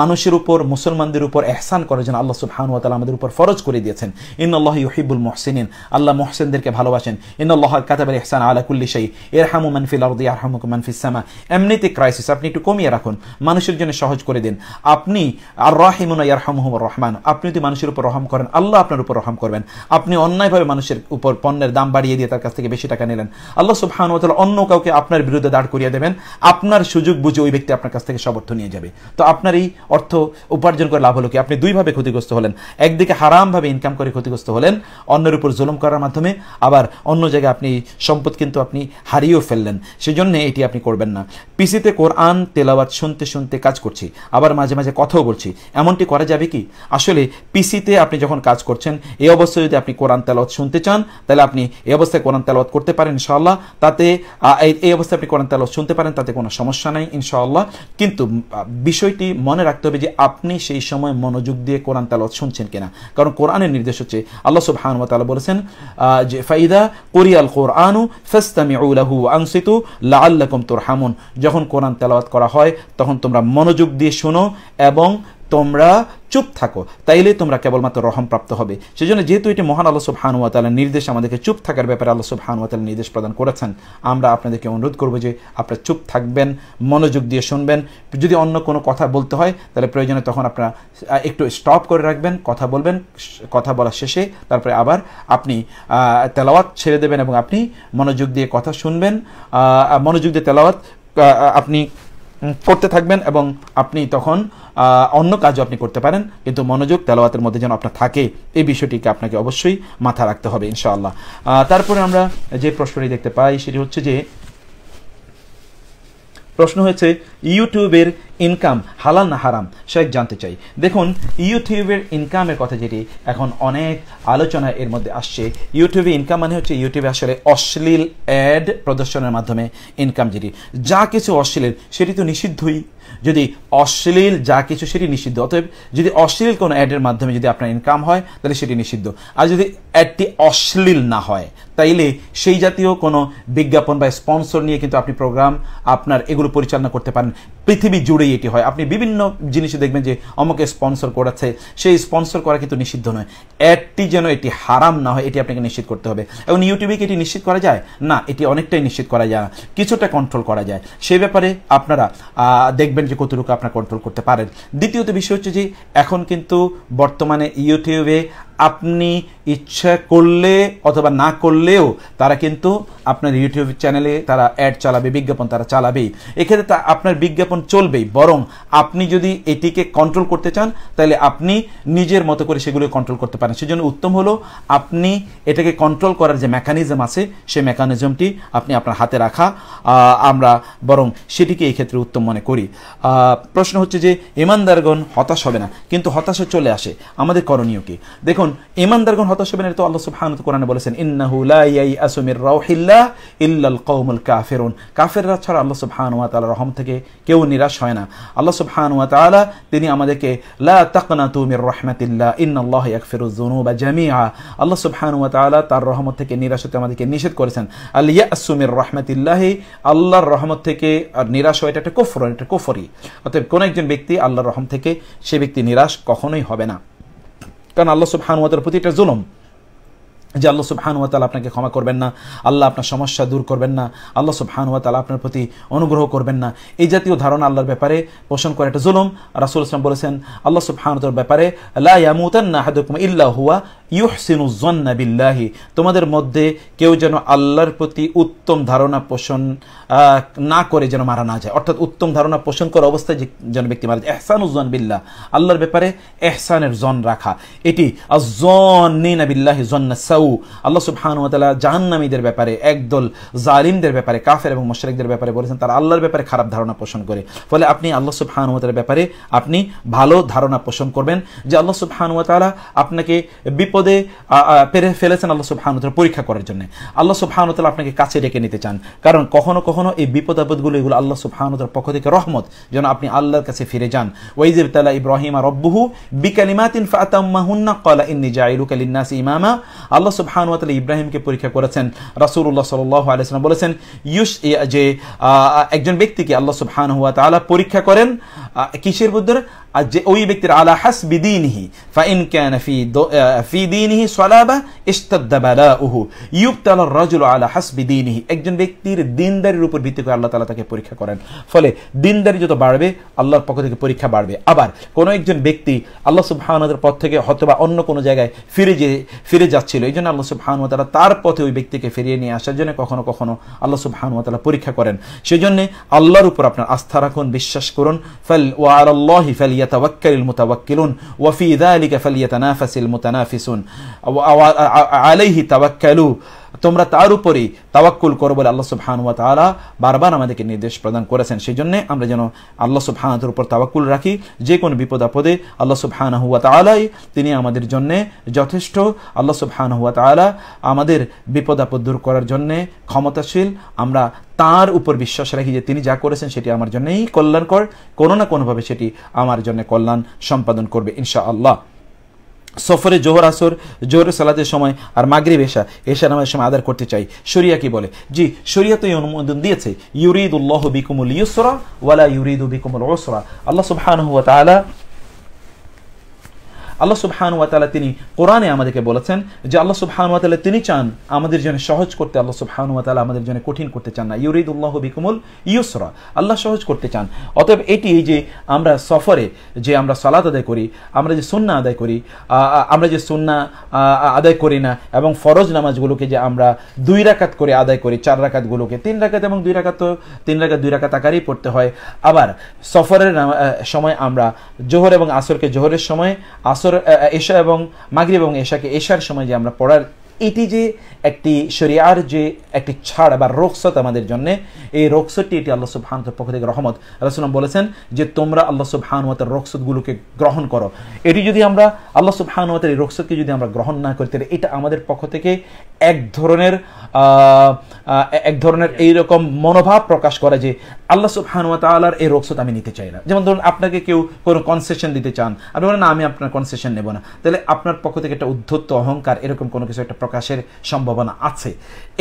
মানুষের উপর মুসলমানদের উপর এহসান করার জন্য আল্লাহ সুবহানুয়া তালা আমাদের উপর ফরজ করে দিয়েছেন ইন আল্লাহ ইহিবুল মোহসিনিন আল্লাহ মহসেনদেরকে ভালোবাসেন ইন আল্লাহ কাতাবের এহসান আলাকুল্লি শাহী এর হামু মানফিল আর্দি আর হামুক সামা এমনিতে ক্রাইসিস আপনি একটু কমিয়ে রাখুন মানুষের জন্য সহজ করে দিন আপনি আর রাহিমুন হামু রহমান আপনি যদি মানুষের উপর রহম করেন আল্লাহ আপনার উপর রহম করবেন আপনি অন্যায়ভাবে মানুষের উপর পণ্যের দাম বাড়িয়ে দিয়ে গিয়ে তার কাছ থেকে বেশি টাকা নিলেন আল্লাহ সুবহান তালা অন্য কাউকে আপনার বিরুদ্ধে দাঁড় করিয়ে দেবেন আপনার সুযোগ বুঝে ওই ব্যক্তি আপনার কাছ থেকে সমর্থ নিয়ে যাবে তো আপনার এই অর্থ উপার্জন করে লাভ হলো কি আপনি দুইভাবে ক্ষতিগ্রস্ত হলেন একদিকে হারামভাবে ইনকাম করে ক্ষতিগ্রস্ত হলেন অন্যের উপর জুলুম করার মাধ্যমে আবার অন্য জায়গায় আপনি সম্পদ কিন্তু আপনি হারিয়েও ফেললেন সেজন্য এটি আপনি করবেন না পিসিতে কোরআন তেলাওয়াত শুনতে শুনতে কাজ করছি আবার মাঝে মাঝে কথাও বলছি এমনটি করা যাবে কি আসলে পিসিতে আপনি যখন কাজ করছেন এই অবস্থায় যদি আপনি কোরআন তেলাওয়াত শুনতে চান তাহলে আপনি এই অবস্থায় অবস্থায় কোরআন তেলাওয়াত করতে পারেন ইনশাআল্লাহ তাতে এই অবস্থায় আপনি কোরআন তেলাওয়াত শুনতে পারেন তাতে কোনো সমস্যা নেই ইনশাআল্লাহ কিন্তু বিষয়টি মনে রাখতে হবে যে আপনি সেই সময় মনোযোগ দিয়ে কোরআন তেলাওয়াত শুনছেন কিনা কারণ কোরআনের নির্দেশ হচ্ছে আল্লাহ সব হান তাআলা বলেছেন যে ফাইদা কোরিয়াল কোরআনু ফেস্তামি ফাস্তামিউ লাহু আনসিতু লাআল্লাকুম হামুন যখন কোরআন তেলাওয়াত করা হয় তখন তোমরা মনোযোগ দিয়ে শোনো এবং তোমরা চুপ থাকো তাইলে তোমরা কেবলমাত্র রহম প্রাপ্ত হবে সেই জন্য যেহেতু এটি মহান আলসু সুবহানুয়া তালার নির্দেশ আমাদেরকে চুপ থাকার ব্যাপারে আলসু সুবহানুয়া তালা নির্দেশ প্রদান করেছেন আমরা আপনাদেরকে অনুরোধ করবো যে আপনারা চুপ থাকবেন মনোযোগ দিয়ে শুনবেন যদি অন্য কোনো কথা বলতে হয় তাহলে প্রয়োজনে তখন আপনারা একটু স্টপ করে রাখবেন কথা বলবেন কথা বলার শেষে তারপরে আবার আপনি তেলাওয়াত ছেড়ে দেবেন এবং আপনি মনোযোগ দিয়ে কথা শুনবেন মনোযোগ দিয়ে তেলাওয়াত আপনি করতে থাকবেন এবং আপনি তখন অন্য কাজও আপনি করতে পারেন কিন্তু মনোযোগ তেলাওয়াতের মধ্যে যেন আপনার থাকে এই বিষয়টিকে আপনাকে অবশ্যই মাথা রাখতে হবে ইনশাআল্লাহ তারপরে আমরা যে প্রশ্নটি দেখতে পাই সেটি হচ্ছে যে প্রশ্ন হয়েছে ইউটিউবের ইনকাম হালাল না হারাম সেটা জানতে চাই দেখুন ইউটিউবের ইনকামের কথা যেটি এখন অনেক আলোচনা এর মধ্যে আসছে ইউটিউবে ইনকাম মানে হচ্ছে ইউটিউবে আসলে অশ্লীল অ্যাড প্রদর্শনের মাধ্যমে ইনকাম যেটি যা কিছু অশ্লীল সেটি তো নিষিদ্ধই যদি অশ্লীল যা কিছু সেটি নিষিদ্ধ অতএব যদি অশ্লীল কোনো অ্যাডের মাধ্যমে যদি আপনার ইনকাম হয় তাহলে সেটি নিষিদ্ধ আর যদি অ্যাডটি অশ্লীল না হয় তাইলে সেই জাতীয় কোনো বিজ্ঞাপন বা স্পন্সর নিয়ে কিন্তু আপনি প্রোগ্রাম আপনার এগুলো পরিচালনা করতে পারেন পৃথিবী জুড়ে করলেই এটি হয় আপনি বিভিন্ন জিনিসে দেখবেন যে অমকে স্পন্সর করাচ্ছে সেই স্পন্সর করা কিন্তু নিষিদ্ধ নয় অ্যাডটি যেন এটি হারাম না হয় এটি আপনাকে নিশ্চিত করতে হবে এবং ইউটিউবে কি এটি নিশ্চিত করা যায় না এটি অনেকটাই নিশ্চিত করা যায় কিছুটা কন্ট্রোল করা যায় সেই ব্যাপারে আপনারা দেখবেন যে কতটুকু আপনার কন্ট্রোল করতে পারেন দ্বিতীয়ত বিষয় হচ্ছে যে এখন কিন্তু বর্তমানে ইউটিউবে আপনি ইচ্ছা করলে অথবা না করলেও তারা কিন্তু আপনার ইউটিউব চ্যানেলে তারা অ্যাড চালাবে বিজ্ঞাপন তারা চালাবেই এক্ষেত্রে তা আপনার বিজ্ঞাপন চলবেই বরং আপনি যদি এটিকে কন্ট্রোল করতে চান তাহলে আপনি নিজের মতো করে সেগুলো কন্ট্রোল করতে পারেন সেজন্য উত্তম হলো আপনি এটাকে কন্ট্রোল করার যে মেকানিজম আছে সেই মেকানিজমটি আপনি আপনার হাতে রাখা আমরা বরং সেটিকে এই ক্ষেত্রে উত্তম মনে করি প্রশ্ন হচ্ছে যে ইমানদারগণ হতাশ হবে না কিন্তু হতাশা চলে আসে আমাদের করণীয় কি দেখুন কারণ ইমানদারগণ হতাশ হবেন এটা আল্লাহ সুবহানাহু কোরআনে বলেছেন ইন্নাহু লা ইয়াইয়াসু মির রাউহিল্লাহ ইল্লাল কওমুল কাফিরুন কাফেররা ছাড়া আল্লাহ সুবহানাহু ওয়া তাআলার রহম থেকে কেউ নিরাশ হয় না আল্লাহ সুবহানাহু ওয়া তাআলা তিনি আমাদেরকে লা তাকনাতু মির রাহমাতিল্লাহ ইন্নাল্লাহ ইয়াগফিরুয যুনুবা জামিআ আল্লাহ সুবহানাহু ওয়া তাআলা তার রহমত থেকে নিরাশ হতে আমাদেরকে নিষেধ করেছেন আল ইয়াসু মির রাহমাতিল্লাহ আল্লাহর রহমত থেকে আর নিরাশ হয় এটা একটা কুফর এটা কুফরি অতএব কোন একজন ব্যক্তি আল্লাহর রহম থেকে সে ব্যক্তি নিরাশ কখনোই হবে না কারণ আল্লাহ সুবহানুয়াতার প্রতি এটা জুলুম যে আল্লাহ তালা আপনাকে ক্ষমা করবেন না আল্লাহ আপনার সমস্যা দূর করবেন না আল্লাহ তালা আপনার প্রতি অনুগ্রহ করবেন না এই জাতীয় ধারণা আল্লাহর ব্যাপারে পোষণ করে একটা জুলুম রাসুল ইসলাম বলেছেন আল্লাহ সুবহানুতার ব্যাপারে লামুতান্না হাদুকুম ইল্লা হুয়া ইউহসিনুজন্না বিল্লাহি তোমাদের মধ্যে কেউ যেন আল্লাহর প্রতি উত্তম ধারণা পোষণ না করে যেন মারা না যায় অর্থাৎ উত্তম ধারণা পোষণ করা অবস্থায় যেন ব্যক্তি মারা যায় এহসানুজ্জন বিল্লাহ আল্লাহর ব্যাপারে এহসানের জন রাখা এটি আজ্জনাবিল্লাহি জন্না সাউ আল্লাহ সুবহানুতালা জাহান্নামীদের ব্যাপারে একদল জালিমদের ব্যাপারে কাফের এবং মোশরেকদের ব্যাপারে বলেছেন তারা আল্লাহর ব্যাপারে খারাপ ধারণা পোষণ করে ফলে আপনি আল্লাহ সুবহানুতালার ব্যাপারে আপনি ভালো ধারণা পোষণ করবেন যে আল্লাহ সুবহানুতালা আপনাকে বিপদ বিপদে পেরে ফেলেছেন আল্লাহ সুবহানুতলা পরীক্ষা করার জন্য আল্লাহ সুবহানুতলা আপনাকে কাছে ডেকে নিতে চান কারণ কখনো কখনো এই বিপদ আপদগুলো এগুলো আল্লাহ সুবহানুতলার পক্ষ থেকে রহমত যেন আপনি আল্লাহর কাছে ফিরে যান ওয়াইজিব তালা ইব্রাহিম আর রব্বুহু বিকালিমাতিন ফাতাম্মাহুন্না কলা ইন্নি জাইরুকা লিন্নাসি ইমামা আল্লাহ সুবহানুতলা ইব্রাহিমকে পরীক্ষা করেছেন রাসুল্লাহ সাল্লাহ আলাইসলাম বলেছেন ইউস যে একজন ব্যক্তিকে আল্লাহ সুবহান হুয়া তালা পরীক্ষা করেন কিসের বুদ্ধের যে ওই ব্যক্তির আলা হাস বিদিনহি ফাইন ইন ক্যান ফি ফি দিনহি সলাবা ইস্তাদ্দাবালাহু ইউবতাল রাজুল আলা হাসবি দিনহি একজন ব্যক্তির দিনদারির উপর ভিত্তি করে আল্লাহ তালা তাকে পরীক্ষা করেন ফলে দিনদারি যত বাড়বে আল্লাহর পক্ষ থেকে পরীক্ষা বাড়বে আবার কোনো একজন ব্যক্তি আল্লাহ সুবহানাদের পথ থেকে হয়তোবা অন্য কোনো জায়গায় ফিরে যে ফিরে যাচ্ছিল এই জন্য আল্লাহ সুবহানাহু তালা তার পথে ওই ব্যক্তিকে ফিরিয়ে নিয়ে আসার জন্য কখনো কখনো আল্লাহ সুবহানাহু তালা পরীক্ষা করেন সেজন্য আল্লাহর উপর আপনার আস্থা রাখুন বিশ্বাস করুন ফেল ফাল ওয়া আলাল্লাহি ফালিয়াতাওয়াক্কালিল মুতাওয়াক্কিলুন ওয়া ফি যালিকা ফালিয়াতানাফাসিল মুতানাফিসুন আসুন আলাইহি তাবাক্কালু তোমরা তার উপরই তাওয়াক্কুল করো বলে আল্লাহ সুবহান ওয়া তাআলা বারবার আমাদেরকে নির্দেশ প্রদান করেছেন সেই জন্য আমরা যেন আল্লাহ সুবহানাহুর উপর তাওয়াক্কুল রাখি যে কোনো বিপদ আপদে আল্লাহ সুবহানাহু ওয়া তাআলাই তিনি আমাদের জন্য যথেষ্ট আল্লাহ সুবহানাহু ওয়া তাআলা আমাদের বিপদ আপদ দূর করার জন্য ক্ষমতাশীল আমরা তার উপর বিশ্বাস রাখি যে তিনি যা করেছেন সেটি আমার জন্যই কল্যাণকর কোনো না কোনোভাবে সেটি আমার জন্য কল্যাণ সম্পাদন করবে ইনশা আল্লাহ সফরে জোহর আসর জোহরের সালাতের সময় আর মাগরিব এশা এসা নামের সময় আদার করতে চাই শরিয়া কি বলে জি শরিয়া তো এই অনুমোদন দিয়েছে ইউরিদুল্লাহ বিকুমুল ইউসরা ওয়ালা ইউরিদু বিকুমুল ওসরা আল্লাহ সুবহানাহু ওয়া তাআলা আল্লাহ সুবহান ওয়াতালা তিনি কোরআনে আমাদেরকে বলেছেন যে আল্লাহ সুবহান ওয়াতালা তিনি চান আমাদের জন্য সহজ করতে আল্লাহ সুবহান ওয়াতালা আমাদের জন্য কঠিন করতে চান না ইউরিদুল্লাহ বিকুমুল ইউসরা আল্লাহ সহজ করতে চান অতএব এটি যে আমরা সফরে যে আমরা সলাত আদায় করি আমরা যে সুন্না আদায় করি আমরা যে সুন্না আদায় করি না এবং ফরজ নামাজগুলোকে যে আমরা দুই রাকাত করে আদায় করি চার রাকাতগুলোকে তিন রাকাত এবং দুই রাকাত তো তিন রাকাত দুই রাকাত আকারেই পড়তে হয় আবার সফরের সময় আমরা জোহর এবং আসরকে জোহরের সময় আসর আসর এশা এবং মাগরিব এবং এশাকে এশার সময় যে আমরা পড়ার এটি যে একটি শরিয়ার যে একটি ছাড় বা রোকসত আমাদের জন্য এই রোকসতটি এটি আল্লাহ সুবহানতার পক্ষ থেকে রহমত আল্লাহ বলেছেন যে তোমরা আল্লাহ সুবহানুয়াতের রোকসতগুলোকে গ্রহণ করো এটি যদি আমরা আল্লাহ সুবহানুয়াতের এই রোকসতকে যদি আমরা গ্রহণ না করি তাহলে এটা আমাদের পক্ষ থেকে এক ধরনের এক ধরনের এইরকম মনোভাব প্রকাশ করে যে আল্লাহ সুবহানুয়া তালার এই রোকসত আমি নিতে চাই না যেমন ধরুন আপনাকে কেউ কোনো কনসেশন দিতে চান আপনি বলেন না আমি আপনার কনসেশন নেব না তাহলে আপনার পক্ষ থেকে একটা উদ্ধত্ত অহংকার এরকম কোনো কিছু একটা প্রকাশের সম্ভাবনা আছে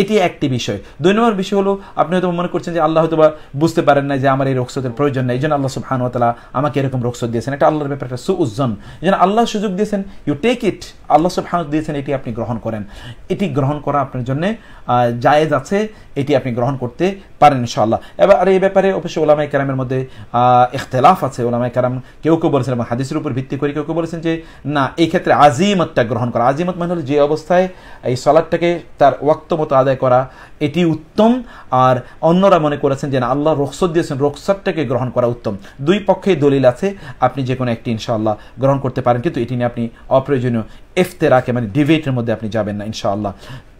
এটি একটি বিষয় দুই নম্বর বিষয় হলো আপনি হয়তো মনে করছেন যে আল্লাহ হয়তো বুঝতে পারেন না যে আমার এই রোগসতের প্রয়োজন নেই এই জন্য আল্লাহ সুবহান তালা আমাকে এরকম রোগসত দিয়েছেন এটা আল্লাহর ব্যাপারে একটা সুউজ্জন এই জন্য আল্লাহ সুযোগ দিয়েছেন ইউ টেক ইট আল্লাহ সুবহান দিয়েছেন এটি আপনি গ্রহণ করেন এটি গ্রহণ করা আপনার জন্য জায়েজ আছে এটি আপনি গ্রহণ করতে পারেন ইনশাল্লাহ এবার আর এই ব্যাপারে অবশ্যই ওলামাই কারামের মধ্যে ইখতলাফ আছে ওলামাই কারাম কেউ কেউ বলেছেন এবং হাদিসের উপর ভিত্তি করে কেউ কেউ বলেছেন যে না এই ক্ষেত্রে আজিমতটা গ্রহণ করা আজিমত মানে হলো যে অবস্থায় এই সলাদটাকে তার ওয়াক্ত মতো আদায় করা এটি উত্তম আর অন্যরা মনে করেছেন যে না আল্লাহ রোকসদ দিয়েছেন রোকসদটাকে গ্রহণ করা উত্তম দুই পক্ষে দলিল আছে আপনি যে কোনো একটি ইনশাআল্লাহ গ্রহণ করতে পারেন কিন্তু এটি নিয়ে আপনি অপ্রয়োজনীয় এফতেরাকে মানে ডিবেটের মধ্যে আপনি যাবেন না ইনশাআল্লাহ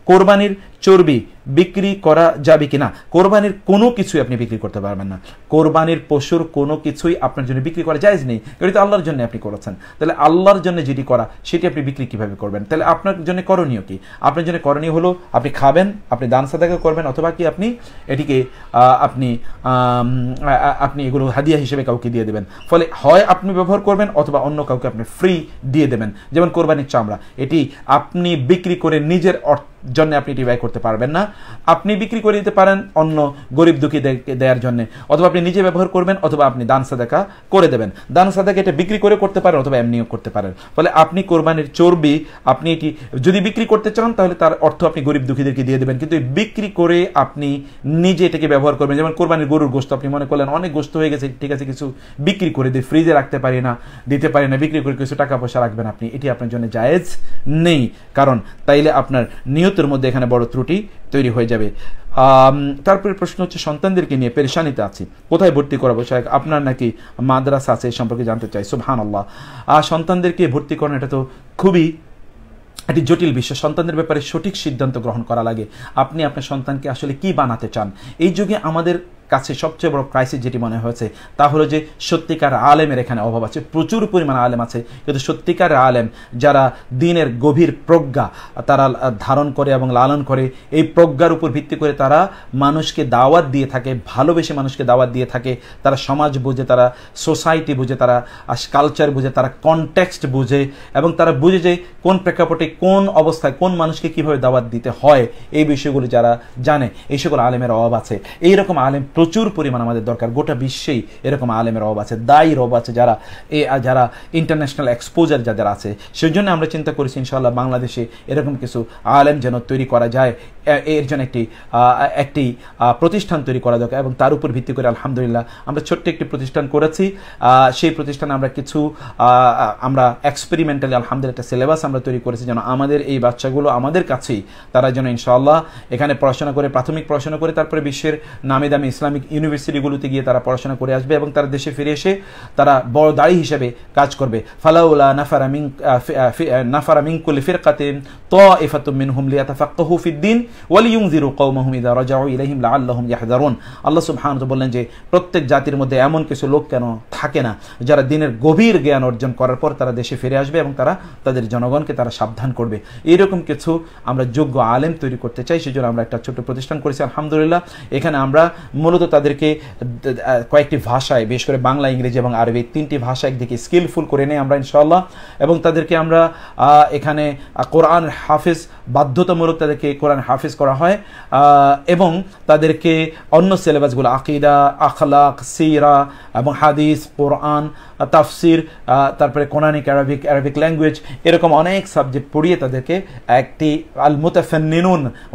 কোরবানির চর্বি বিক্রি করা যাবে কিনা কোরবানির কোনো কিছুই আপনি বিক্রি করতে পারবেন না কোরবানির পশুর কোনো কিছুই আপনার জন্য বিক্রি করা যায় নেই এটা তো আল্লাহর জন্য আপনি করেছেন তাহলে আল্লাহর জন্য যেটি করা সেটি আপনি বিক্রি কিভাবে করবেন তাহলে আপনার জন্য করণীয় কি আপনার জন্য করণীয় হলো আপনি খাবেন আপনি দান সাদাকা করবেন অথবা কি আপনি এটিকে আপনি আপনি এগুলো হাদিয়া হিসেবে কাউকে দিয়ে দেবেন ফলে হয় আপনি ব্যবহার করবেন অথবা অন্য কাউকে আপনি ফ্রি দিয়ে দেবেন যেমন কোরবানির চামড়া এটি আপনি বিক্রি করে নিজের অর্থ জন্য আপনি এটি ব্যয় করতে পারবেন না আপনি বিক্রি করে দিতে পারেন অন্য গরিব দুঃখী দেওয়ার জন্য অথবা আপনি নিজে ব্যবহার করবেন অথবা আপনি দান সাদাকা করে দেবেন দান সাদাকা এটা বিক্রি করে করতে পারেন অথবা এমনিও করতে পারেন ফলে আপনি কোরবানির চর্বি আপনি এটি যদি বিক্রি করতে চান তাহলে তার অর্থ আপনি গরিব দুঃখীদেরকে দিয়ে দেবেন কিন্তু বিক্রি করে আপনি নিজে এটাকে ব্যবহার করবেন যেমন কোরবানির গরুর গোস্ত আপনি মনে করলেন অনেক গোস্ত হয়ে গেছে ঠিক আছে কিছু বিক্রি করে দিয়ে ফ্রিজে রাখতে পারি না দিতে পারি না বিক্রি করে কিছু টাকা পয়সা রাখবেন আপনি এটি আপনার জন্য জায়েজ নেই কারণ তাইলে আপনার নিয়ত শরীয়তের মধ্যে এখানে বড় ত্রুটি তৈরি হয়ে যাবে তারপরে প্রশ্ন হচ্ছে সন্তানদেরকে নিয়ে পেরেশানিতে আছি কোথায় ভর্তি করাবো শাহেক আপনার নাকি মাদ্রাসা আছে সম্পর্কে জানতে চাই সুবহান আল্লাহ আর সন্তানদেরকে ভর্তি করানো এটা তো খুবই একটি জটিল বিষয় সন্তানদের ব্যাপারে সঠিক সিদ্ধান্ত গ্রহণ করা লাগে আপনি আপনার সন্তানকে আসলে কি বানাতে চান এই যুগে আমাদের কাছে সবচেয়ে বড় ক্রাইসিস যেটি মনে হয়েছে তা হলো যে সত্যিকার আলেমের এখানে অভাব আছে প্রচুর পরিমাণ আলেম আছে কিন্তু সত্যিকার আলেম যারা দিনের গভীর প্রজ্ঞা তারা ধারণ করে এবং লালন করে এই প্রজ্ঞার উপর ভিত্তি করে তারা মানুষকে দাওয়াত দিয়ে থাকে ভালোবেসে মানুষকে দাওয়াত দিয়ে থাকে তারা সমাজ বুঝে তারা সোসাইটি বুঝে তারা কালচার বুঝে তারা কনটেক্সট বুঝে এবং তারা বুঝে যে কোন প্রেক্ষাপটে কোন অবস্থায় কোন মানুষকে কিভাবে দাওয়াত দিতে হয় এই বিষয়গুলি যারা জানে এই সকল আলেমের অভাব আছে এইরকম আলেম প্রচুর পরিমাণ আমাদের দরকার গোটা বিশ্বেই এরকম আলেমের অভাব আছে দায়ী অভাব আছে যারা এ যারা ইন্টারন্যাশনাল এক্সপোজার যাদের আছে সেই জন্য আমরা চিন্তা করেছি ইনশাআল্লাহ বাংলাদেশে এরকম কিছু আলেম যেন তৈরি করা যায় এর জন্য একটি একটি প্রতিষ্ঠান তৈরি করা দরকার এবং তার উপর ভিত্তি করে আলহামদুলিল্লাহ আমরা ছোট্ট একটি প্রতিষ্ঠান করেছি সেই প্রতিষ্ঠানে আমরা কিছু আমরা এক্সপেরিমেন্টালি আলহামদুলিল্লাহ একটা সিলেবাস আমরা তৈরি করেছি যেন আমাদের এই বাচ্চাগুলো আমাদের কাছেই তারা যেন ইনশাআল্লাহ এখানে পড়াশোনা করে প্রাথমিক পড়াশোনা করে তারপরে বিশ্বের নামে দামি ইসলামিক ইউনিভার্সিটিগুলোতে গিয়ে তারা পড়াশোনা করে আসবে এবং তারা দেশে ফিরে এসে তারা বড় দাড়ি হিসেবে কাজ করবে ফালাউলা নাফারা মিং নাফারা মিংকুল ফিরকাতিন ত ইফাতুম মিন হুমলিয়া তাফাক্ত হুফিদ্দিন আল্লাহ বললেন যে প্রত্যেক জাতির মধ্যে এমন কিছু লোক কেন থাকে না যারা দিনের গভীর জ্ঞান অর্জন করার পর তারা দেশে ফিরে আসবে এবং তারা তাদের জনগণকে তারা সাবধান করবে এইরকম কিছু আমরা যোগ্য আলেম তৈরি করতে চাই সেজন্য আমরা একটা ছোট প্রতিষ্ঠান করেছি আলহামদুলিল্লাহ এখানে আমরা মূলত তাদেরকে কয়েকটি ভাষায় বিশেষ করে বাংলা ইংরেজি এবং আরবি তিনটি ভাষা একদিকে স্কিলফুল করে নিই আমরা ইনশাল্লাহ এবং তাদেরকে আমরা এখানে কোরআন হাফিজ বাধ্যতামূলক তাদেরকে কোরআন হাফিজ হাফিজ করা হয় এবং তাদেরকে অন্য সিলেবাসগুলো আকিদা আখলাক সিরা এবং হাদিস কোরআন তাফসির তারপরে কোরআনিক অ্যারাবিক অ্যারাবিক ল্যাঙ্গুয়েজ এরকম অনেক সাবজেক্ট পড়িয়ে তাদেরকে একটি আল মুতাফেন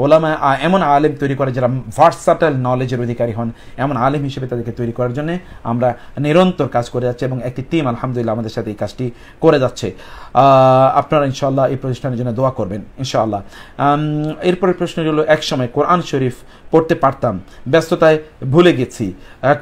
ওলামা এমন আলেম তৈরি করে যারা ভার্সাটাল নলেজের অধিকারী হন এমন আলেম হিসেবে তাদেরকে তৈরি করার জন্য আমরা নিরন্তর কাজ করে যাচ্ছি এবং একটি টিম আলহামদুলিল্লাহ আমাদের সাথে এই কাজটি করে যাচ্ছে আপনারা ইনশাল্লাহ এই প্রতিষ্ঠানের জন্য দোয়া করবেন ইনশাআল্লাহ এরপরে প্রশ্ন এক সময় কোরআন শরীফ পড়তে পারতাম ব্যস্ততায় ভুলে গেছি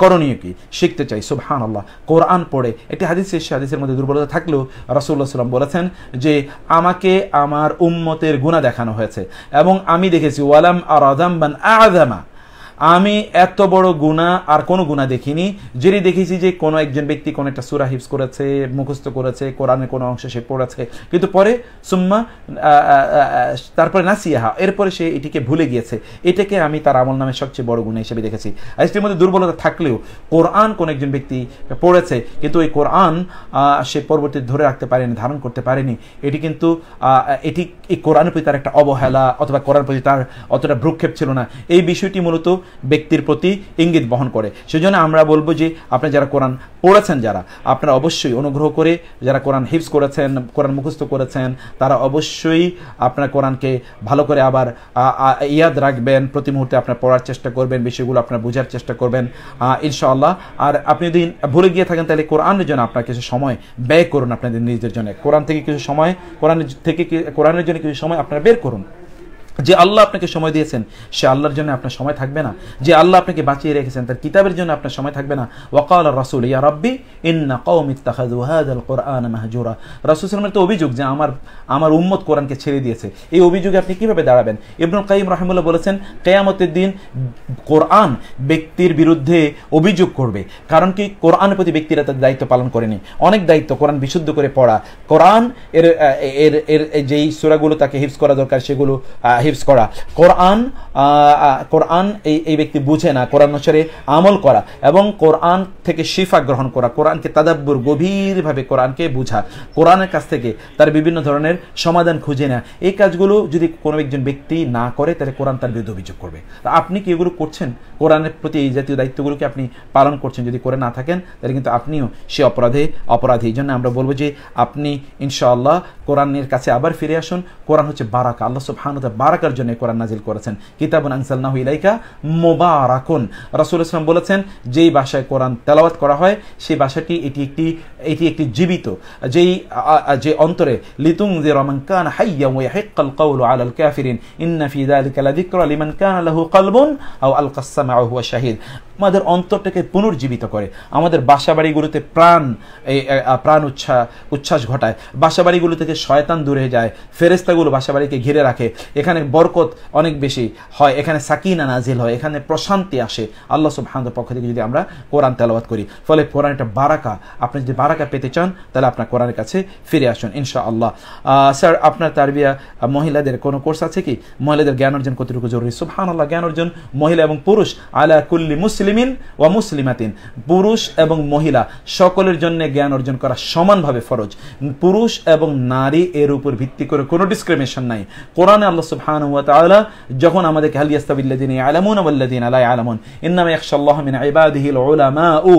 করণীয় কি শিখতে চাই সুবহান আল্লাহ কোরআন পড়ে একটি হাদিস সে হাদিসের মধ্যে দুর্বলতা থাকলেও রাসুল্লাহ সাল্লাম বলেছেন যে আমাকে আমার উম্মতের গুণা দেখানো হয়েছে এবং আমি দেখেছি ওয়ালাম আর আদাম বান আদামা আমি এত বড় গুণা আর কোনো গুণা দেখিনি যেটি দেখেছি যে কোনো একজন ব্যক্তি কোনো একটা সুরা হিপস করেছে মুখস্থ করেছে কোরআনের কোনো অংশে সে পড়েছে কিন্তু পরে সুম্মা তারপরে নাসিয়াহা এরপরে সে এটিকে ভুলে গিয়েছে এটাকে আমি তার আমল নামের সবচেয়ে বড় গুণা হিসেবে দেখেছি এটির মধ্যে দুর্বলতা থাকলেও কোরআন কোনো একজন ব্যক্তি পড়েছে কিন্তু ওই কোরআন সে পরবর্তী ধরে রাখতে পারেনি ধারণ করতে পারেনি এটি কিন্তু এটি এই কোরআনের প্রতি তার একটা অবহেলা অথবা কোরআন প্রতি তার অতটা ভ্রুক্ষেপ ছিল না এই বিষয়টি মূলত ব্যক্তির প্রতি ইঙ্গিত বহন করে সেজন্য আমরা বলবো যে আপনি যারা কোরআন পড়েছেন যারা আপনারা অবশ্যই অনুগ্রহ করে যারা কোরআন হিপস করেছেন কোরআন মুখস্থ করেছেন তারা অবশ্যই আপনার কোরআনকে ভালো করে আবার ইয়াদ রাখবেন প্রতি মুহূর্তে আপনার পড়ার চেষ্টা করবেন বিষয়গুলো আপনার বোঝার চেষ্টা করবেন ইনশাআল্লাহ আর আপনি যদি ভুলে গিয়ে থাকেন তাহলে কোরআনের জন্য আপনার কিছু সময় ব্যয় করুন আপনাদের নিজেদের জন্য কোরআন থেকে কিছু সময় কোরআন থেকে কোরআনের জন্য কিছু সময় আপনারা বের করুন যে আল্লাহ আপনাকে সময় দিয়েছেন সে আল্লাহর জন্য আপনার সময় থাকবে না যে আল্লাহ আপনাকে বাঁচিয়ে রেখেছেন তার কিতাবের জন্য আপনার সময় থাকবে না ওয়াকাল রাসুল ইয়া রব্বি ইন্না কৌমিতাহাদুল কোরআন মাহজুরা রাসুল সালামের তো অভিযোগ যে আমার আমার উম্মত কোরআনকে ছেড়ে দিয়েছে এই অভিযোগে আপনি কিভাবে দাঁড়াবেন ইবনুল কাইম রাহিমুল্লাহ বলেছেন কেয়ামতের দিন কোরআন ব্যক্তির বিরুদ্ধে অভিযোগ করবে কারণ কি কোরআনের প্রতি ব্যক্তিরা তার দায়িত্ব পালন করেনি অনেক দায়িত্ব কোরআন বিশুদ্ধ করে পড়া কোরআন এর এর এর যেই সুরাগুলো তাকে হিফস করা দরকার সেগুলো হিফস করা কোরআন কোরআন এই এই ব্যক্তি বুঝে না কোরআন অনুসারে আমল করা এবং কোরআন থেকে শিফা গ্রহণ করা কোরআনকে তাদাব্বুর গভীরভাবে কোরআনকে বোঝা কোরআনের কাছ থেকে তার বিভিন্ন ধরনের সমাধান খুঁজে না এই কাজগুলো যদি কোনো একজন ব্যক্তি না করে তাহলে কোরআন তার বিরুদ্ধে অভিযোগ করবে তা আপনি কি এগুলো করছেন কোরআনের প্রতি এই জাতীয় দায়িত্বগুলোকে আপনি পালন করছেন যদি করে না থাকেন তাহলে কিন্তু আপনিও সে অপরাধে অপরাধী এই জন্য আমরা বলবো যে আপনি ইনশাআল্লাহ কোরআনের কাছে আবার ফিরে আসুন কোরআন হচ্ছে বারাকা আল্লাহ সব বার বারাকার জন্য কোরআন নাজিল করেছেন কিতাবুন আনসালনাহু ইলাইকা মোবারাকুন রাসুল ইসলাম বলেছেন যেই ভাষায় কোরআন তেলাওয়াত করা হয় সেই ভাষাটি এটি একটি এটি একটি জীবিত যেই যে অন্তরে লিতুং যে রমান কান হাইয়া ওয়া হাক্কাল কাউলু আলাল কাফিরিন ইন্না ফি যালিকা লাযিকরা লিমান কানা লাহু কলবুন আও আল সামাউ হুয়া শাহিদ আমাদের অন্তরটাকে পুনর্জীবিত করে আমাদের বাসাবাড়িগুলোতে প্রাণ প্রাণ উচ্ছা উচ্ছ্বাস ঘটায় বাসাবাড়িগুলো থেকে শয়তান দূরে যায় ফেরেস্তাগুলো বাসাবাড়িকে ঘিরে রাখে এখানে বরকত অনেক বেশি হয় এখানে সাকিনা নাজিল হয় এখানে প্রশান্তি আসে আল্লাহ সব সুবহানদের পক্ষ থেকে যদি আমরা কোরআন তেলাবাত করি ফলে কোরআন একটা বারাকা আপনি যদি বারাকা পেতে চান তাহলে আপনার কোরআনের কাছে ফিরে আসুন ইনশা আল্লাহ স্যার আপনার তারবিয়া মহিলাদের কোনো কোর্স আছে কি মহিলাদের জ্ঞান অর্জন কতটুকু জরুরি সুবহান আল্লাহ জ্ঞান অর্জন মহিলা এবং পুরুষ আলা কুল্লি মুসলিম মুসলিমিন ও মুসলিমাতিন পুরুষ এবং মহিলা সকলের জন্য জ্ঞান অর্জন করা সমানভাবে ফরজ পুরুষ এবং নারী এর উপর ভিত্তি করে কোনো ডিসক্রিমিনেশন নাই কোরআনে আল্লাহ সুবহান যখন আমাদেরকে হালিয়াস্তাবিল্লাদিন আলামুন ওয়াল্লাদিন আলাই আলামুন ইন্নামা ইয়াখশাল্লাহ মিন ইবাদিহিল উলামাউ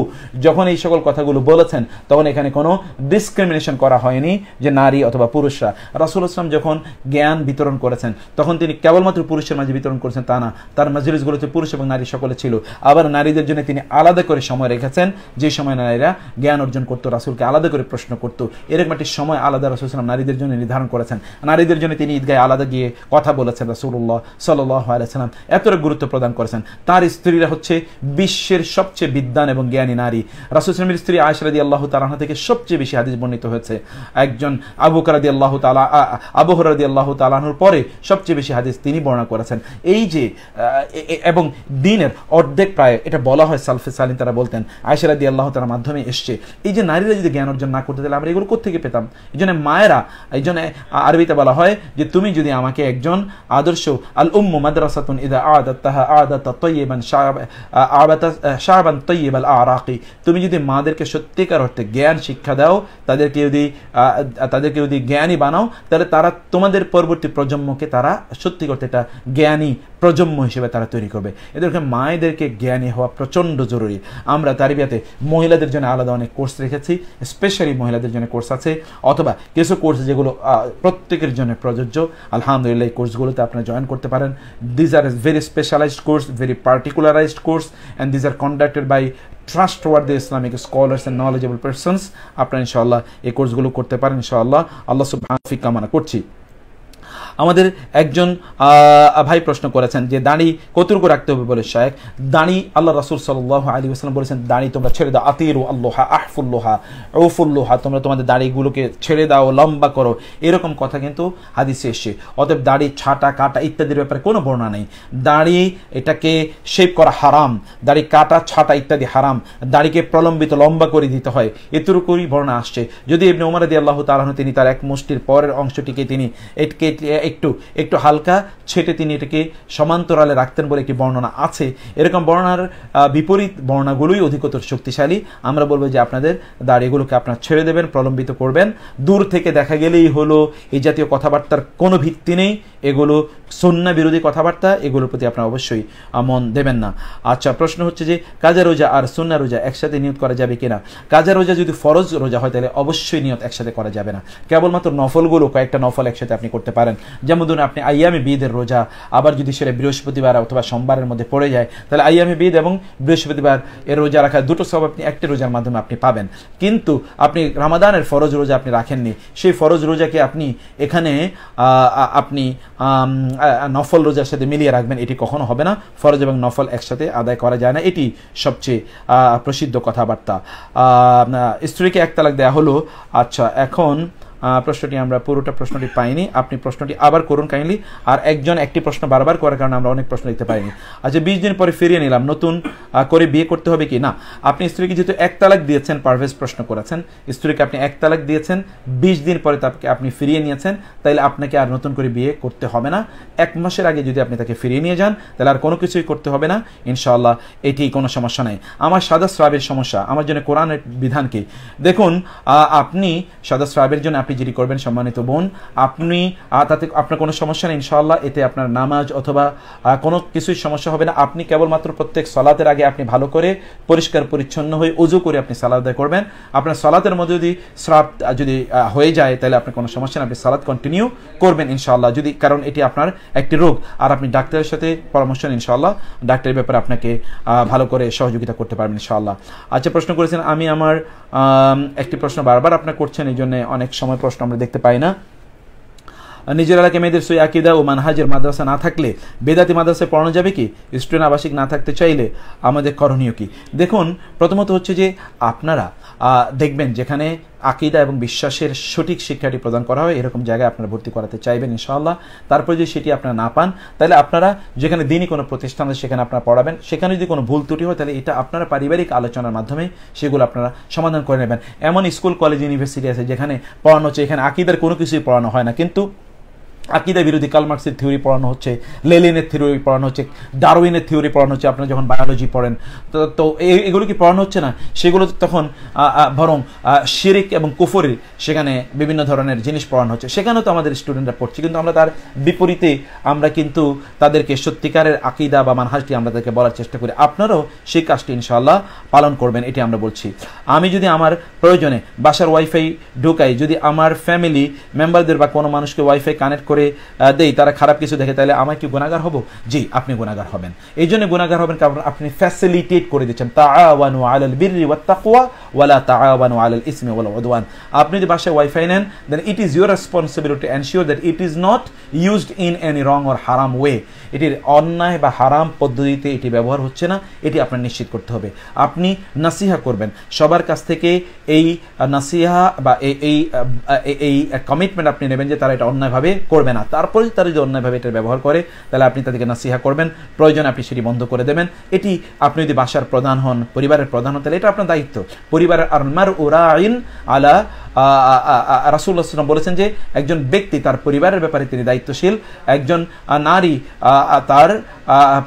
যখন এই সকল কথাগুলো বলেছেন তখন এখানে কোনো ডিসক্রিমিনেশন করা হয়নি যে নারী অথবা পুরুষরা রাসুল ইসলাম যখন জ্ঞান বিতরণ করেছেন তখন তিনি কেবলমাত্র পুরুষের মাঝে বিতরণ করেছেন তা না তার মজলিসগুলোতে পুরুষ এবং নারী সকলে ছিল আবার নারীদের জন্য তিনি আলাদা করে সময় রেখেছেন যে সময় নারীরা জ্ঞান অর্জন করতো রাসুলকে আলাদা করে প্রশ্ন করতো এরকম একটি সময় আলাদা রাসুল নারীদের জন্য নির্ধারণ করেছেন নারীদের জন্য তিনি ঈদগায় আলাদা গিয়ে কথা বলেছেন রাসুল্লাহ সাল্লাহ আলাইসালাম এতটা গুরুত্ব প্রদান করেছেন তার স্ত্রীরা হচ্ছে বিশ্বের সবচেয়ে বিদ্যান এবং জ্ঞানী নারী রাসুল ইসলামের স্ত্রী আয়সরাদি আল্লাহ তালাহা থেকে সবচেয়ে বেশি হাদিস বর্ণিত হয়েছে একজন কারাদি আল্লাহ তালা আবহরাদি আল্লাহ তালাহুর পরে সবচেয়ে বেশি হাদিস তিনি বর্ণনা করেছেন এই যে এবং দিনের অর্ধেক প্রায় এটা বলা হয় সালফে সালিন তারা বলতেন আয়সারা দিয়ে আল্লাহ তার মাধ্যমে এসছে এই যে নারীরা যদি জ্ঞান অর্জন না করতে তাহলে আমরা এগুলো কোথেকে পেতাম এই জন্য মায়েরা এই জন্য আরবিতে বলা হয় যে তুমি যদি আমাকে একজন আদর্শ আল উম্মু মাদ্রাসাতুন ইদা আদা তাহা আদাত তৈবান আবাতা শাহবান তৈব আল আরাকি তুমি যদি মাদেরকে সত্যিকার অর্থে জ্ঞান শিক্ষা দাও তাদেরকে যদি তাদেরকে যদি জ্ঞানী বানাও তাহলে তারা তোমাদের পরবর্তী প্রজন্মকে তারা সত্যি করতে এটা জ্ঞানী প্রজন্ম হিসেবে তারা তৈরি করবে এদেরকে মায়েদেরকে জ্ঞানী হওয়া প্রচণ্ড জরুরি আমরা তারিবিয়াতে মহিলাদের জন্য আলাদা অনেক কোর্স রেখেছি স্পেশালি মহিলাদের জন্য কোর্স আছে অথবা কিছু কোর্স যেগুলো প্রত্যেকের জন্য প্রযোজ্য আলহামদুলিল্লাহ এই কোর্সগুলোতে আপনারা জয়েন করতে পারেন these are very specialised course very particularised course and these are conducted by trustworthy Islamic scholars and knowledgeable persons আপনারা ইনশাআল্লাহ এই কোর্সগুলো করতে পারেন ইনশাআল্লাহ আল্লাহ সুফিক কামনা করছি আমাদের একজন ভাই প্রশ্ন করেছেন যে দাঁড়ি কতটুকু রাখতে হবে বলে শায়েক দাঁড়ি আল্লাহ রাসুল সাল্লাহ আলী আসলাম বলেছেন দাঁড়ি তোমরা ছেড়ে দাও আতির ও আল্লোহা আহফুল্লোহা রৌফুল্লোহা তোমরা তোমাদের দাড়িগুলোকে ছেড়ে দাও লম্বা করো এরকম কথা কিন্তু হাদিসে এসছে অতএব দাঁড়ি ছাটা কাটা ইত্যাদির ব্যাপারে কোনো বর্ণনা নেই দাঁড়ি এটাকে শেপ করা হারাম দাঁড়ি কাটা ছাটা ইত্যাদি হারাম দাঁড়িকে প্রলম্বিত লম্বা করে দিতে হয় এতটুকুই বর্ণনা আসছে যদি এমনি উমারদি আল্লাহ তালাহ তিনি তার এক মুষ্টির পরের অংশটিকে তিনি এটকে একটু একটু হালকা ছেটে তিনি এটাকে সমান্তরালে রাখতেন বলে একটি বর্ণনা আছে এরকম বর্ণনার বিপরীত বর্ণাগুলোই অধিকতর শক্তিশালী আমরা বলবো যে আপনাদের দাড়িগুলোকে আপনার ছেড়ে দেবেন প্রলম্বিত করবেন দূর থেকে দেখা গেলেই হলো এই জাতীয় কথাবার্তার কোনো ভিত্তি নেই এগুলো সন্না বিরোধী কথাবার্তা এগুলোর প্রতি আপনার অবশ্যই মন দেবেন না আচ্ছা প্রশ্ন হচ্ছে যে কাজা রোজা আর সন্না রোজা একসাথে নিয়ত করা যাবে কিনা কাজা রোজা যদি ফরজ রোজা হয় তাহলে অবশ্যই নিয়ত একসাথে করা যাবে না কেবলমাত্র নফলগুলো কয়েকটা নফল একসাথে আপনি করতে পারেন যেমন ধরুন আপনি আইয়ামে বিদের রোজা আবার যদি সেটা বৃহস্পতিবার অথবা সোমবারের মধ্যে পড়ে যায় তাহলে আইয়ামে বিদ এবং বৃহস্পতিবার এর রোজা রাখা দুটো সব আপনি একটি রোজার মাধ্যমে আপনি পাবেন কিন্তু আপনি রামাদানের ফরজ রোজা আপনি রাখেননি সেই ফরজ রোজাকে আপনি এখানে আপনি নফল রোজার সাথে মিলিয়ে রাখবেন এটি কখনো হবে না ফরজ এবং নফল একসাথে আদায় করা যায় না এটি সবচেয়ে প্রসিদ্ধ কথাবার্তা স্ত্রীকে এক তালাক দেয়া হলো আচ্ছা এখন প্রশ্নটি আমরা পুরোটা প্রশ্নটি পাইনি আপনি প্রশ্নটি আবার করুন কাইন্ডলি আর একজন একটি প্রশ্ন বারবার করার কারণে আমরা অনেক প্রশ্ন দিতে পারিনি আচ্ছা বিশ দিন পরে ফিরিয়ে নিলাম নতুন করে বিয়ে করতে হবে কি না আপনি স্ত্রীকে যেহেতু এক তালাক দিয়েছেন পারভেজ প্রশ্ন করেছেন স্ত্রীকে আপনি এক তালাক দিয়েছেন বিশ দিন পরে তাকে আপনি ফিরিয়ে নিয়েছেন তাহলে আপনাকে আর নতুন করে বিয়ে করতে হবে না এক মাসের আগে যদি আপনি তাকে ফিরিয়ে নিয়ে যান তাহলে আর কোনো কিছুই করতে হবে না ইনশাআল্লাহ এটি কোনো সমস্যা নেই আমার সাদা স্রাবের সমস্যা আমার জন্য কোরআনের বিধান কি দেখুন আপনি সাদা স্রাবের জন্য আপনি আপনি যেটি করবেন সম্মানিত বোন আপনি তাতে আপনার কোনো সমস্যা নেই ইনশাআল্লাহ এতে আপনার নামাজ অথবা কোনো কিছুই সমস্যা হবে না আপনি কেবলমাত্র প্রত্যেক সলাতের আগে আপনি ভালো করে পরিষ্কার পরিচ্ছন্ন হয়ে উজু করে আপনি সালাদ করবেন আপনার সলাতের মধ্যে যদি স্রাপ যদি হয়ে যায় তাহলে আপনার কোনো সমস্যা নেই আপনি সালাদ কন্টিনিউ করবেন ইনশাআল্লাহ যদি কারণ এটি আপনার একটি রোগ আর আপনি ডাক্তারের সাথে পরামর্শ নেন ইনশাআল্লাহ ডাক্তারের ব্যাপারে আপনাকে ভালো করে সহযোগিতা করতে পারবেন ইনশাআল্লাহ আচ্ছা প্রশ্ন করেছেন আমি আমার একটি প্রশ্ন বারবার আপনার করছেন এই জন্য অনেক সময় প্রশ্ন আমরা দেখতে পাই না নিজের এলাকায় মেয়েদের সই আকিদা ও মানহাজের মাদ্রাসা না থাকলে বেদাতি মাদ্রাসায় পড়ানো যাবে কি স্টুডেন্ট আবাসিক না থাকতে চাইলে আমাদের করণীয় কি দেখুন প্রথমত হচ্ছে যে আপনারা দেখবেন যেখানে আকিদা এবং বিশ্বাসের সঠিক শিক্ষাটি প্রদান করা হয় এরকম জায়গায় আপনারা ভর্তি করাতে চাইবেন ইনশাআল্লাহ তারপর যদি সেটি আপনারা না পান তাহলে আপনারা যেখানে দিনই কোনো প্রতিষ্ঠান সেখানে আপনারা পড়াবেন সেখানে যদি কোনো ভুল ত্রুটি হয় তাহলে এটা আপনারা পারিবারিক আলোচনার মাধ্যমে সেগুলো আপনারা সমাধান করে নেবেন এমন স্কুল কলেজ ইউনিভার্সিটি আছে যেখানে পড়ানো হচ্ছে এখানে আকিদার কোনো কিছুই পড়ানো হয় না কিন্তু আকিদা বিরোধী কালমার্ক্সের থিওরি পড়ানো হচ্ছে লেলিনের থিওরি পড়ানো হচ্ছে ডারউইনের থিওরি পড়ানো হচ্ছে আপনারা যখন বায়োলজি পড়েন তো এগুলো কি পড়ানো হচ্ছে না সেগুলো তখন বরং শিরিক এবং কুফরি সেখানে বিভিন্ন ধরনের জিনিস পড়ানো হচ্ছে সেখানেও তো আমাদের স্টুডেন্টরা পড়ছে কিন্তু আমরা তার বিপরীতে আমরা কিন্তু তাদেরকে সত্যিকারের আকিদা বা মানহাসটি আমরা তাদেরকে বলার চেষ্টা করি আপনারাও সেই কাজটি ইনশাআল্লাহ পালন করবেন এটি আমরা বলছি আমি যদি আমার প্রয়োজনে বাসার ওয়াইফাই ঢোকাই যদি আমার ফ্যামিলি মেম্বারদের বা কোনো মানুষকে ওয়াইফাই কানেক্ট করে করে দেই তারা খারাপ কিছু দেখে তাহলে আমার কি গুণাগার হবো জি আপনি গুণাগার হবেন এই জন্য গুণাগার হবেন কারণ আপনি ফ্যাসিলিটেট করে দিচ্ছেন তা আওয়ানু আলাল বিরি ওয়া তাকওয়া ওয়ালা তাওয়ানু আলাল ইসমি ওয়াল উদওয়ান আপনি যদি বাসায় ওয়াইফাই নেন then it is your responsibility ensure that it is not used in any wrong or হারাম ওয়ে এটির অন্যায় বা হারাম পদ্ধতিতে এটি ব্যবহার হচ্ছে না এটি আপনার নিশ্চিত করতে হবে আপনি নাসিহা করবেন সবার কাছ থেকে এই নাসিহা বা এই এই কমিটমেন্ট আপনি নেবেন যে তারা এটা অন্যায়ভাবে করে করবে না তারপরে তারা যদি অন্যভাবে এটা ব্যবহার করে তাহলে আপনি তাদেরকে নাসিহা করবেন প্রয়োজন আপনি সেটি বন্ধ করে দেবেন এটি আপনি যদি বাসার প্রধান হন পরিবারের প্রধান হন তাহলে এটা আপনার দায়িত্ব পরিবারের আর মার আইন আলা রাসুল্লাহাম বলেছেন যে একজন ব্যক্তি তার পরিবারের ব্যাপারে তিনি দায়িত্বশীল একজন নারী তার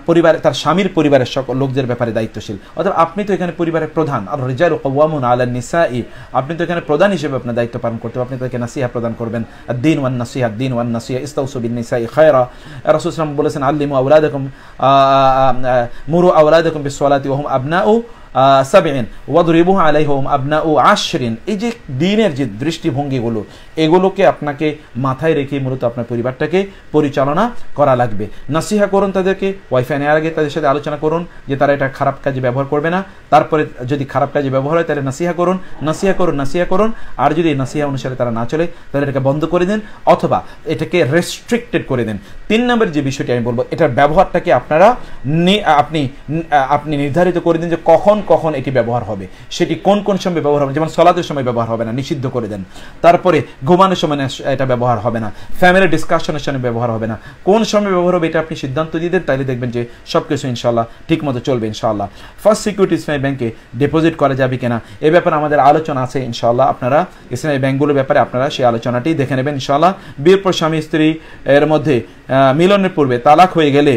পরিবার তার স্বামীর পরিবারের সকল লোকদের ব্যাপারে দায়িত্বশীল অর্থাৎ আপনি তো এখানে পরিবারের প্রধান আর রিজাল কওয়ামুন নিসা ই আপনি তো এখানে প্রধান হিসেবে আপনার দায়িত্ব পালন করতে আপনি তাকে নাসিহা প্রদান করবেন দিন ওয়ান নাসিহা দিন ওয়ান নাসিহা ইস্তাউসুবিন নিসা খায়রা রাসুল বলেছেন আল্লিমু আউলাদ মুরু আউলাদ বিসলাতি ওহম আবনা ও সাবেন আলাই হোম আবনা ও আশরিন এই যে দিনের যে দৃষ্টিভঙ্গিগুলো এগুলোকে আপনাকে মাথায় রেখে মূলত আপনার পরিবারটাকে পরিচালনা করা লাগবে নাসিহা করুন তাদেরকে ওয়াইফাই নেওয়ার আগে তাদের সাথে আলোচনা করুন যে তারা এটা খারাপ কাজে ব্যবহার করবে না তারপরে যদি খারাপ কাজে ব্যবহার হয় তাহলে নাসিহা করুন নাসিহা করুন নাসিহা করুন আর যদি এই নাসিহা অনুসারে তারা না চলে তাহলে এটাকে বন্ধ করে দিন অথবা এটাকে রেস্ট্রিক্টেড করে দিন তিন নম্বর যে বিষয়টি আমি বলবো এটার ব্যবহারটাকে আপনারা আপনি আপনি নির্ধারিত করে দিন যে কখন কখন এটি ব্যবহার হবে সেটি কোন কোন সময় ব্যবহার হবে যেমন সলাদের সময় ব্যবহার হবে না নিষিদ্ধ করে দেন তারপরে ঘুমানোর সময় এটা ব্যবহার হবে না ফ্যামিলি ডিসকাশনের সময় ব্যবহার হবে না কোন সময় ব্যবহার হবে এটা আপনি সিদ্ধান্ত দিয়ে দেন তাহলে দেখবেন যে সব কিছু ইনশাল্লাহ ঠিকমতো চলবে ইনশাল্লাহ ফার্স্ট সিকিউরিটি ইসলামী ব্যাংকে ডিপোজিট করা যাবে কিনা এ ব্যাপারে আমাদের আলোচনা আছে ইনশাল্লাহ আপনারা ইসলামী ব্যাংকগুলোর ব্যাপারে আপনারা সেই আলোচনাটি দেখে নেবেন ইনশাল্লাহ বিয়ের পর স্বামী স্ত্রী এর মধ্যে মিলনের পূর্বে তালাক হয়ে গেলে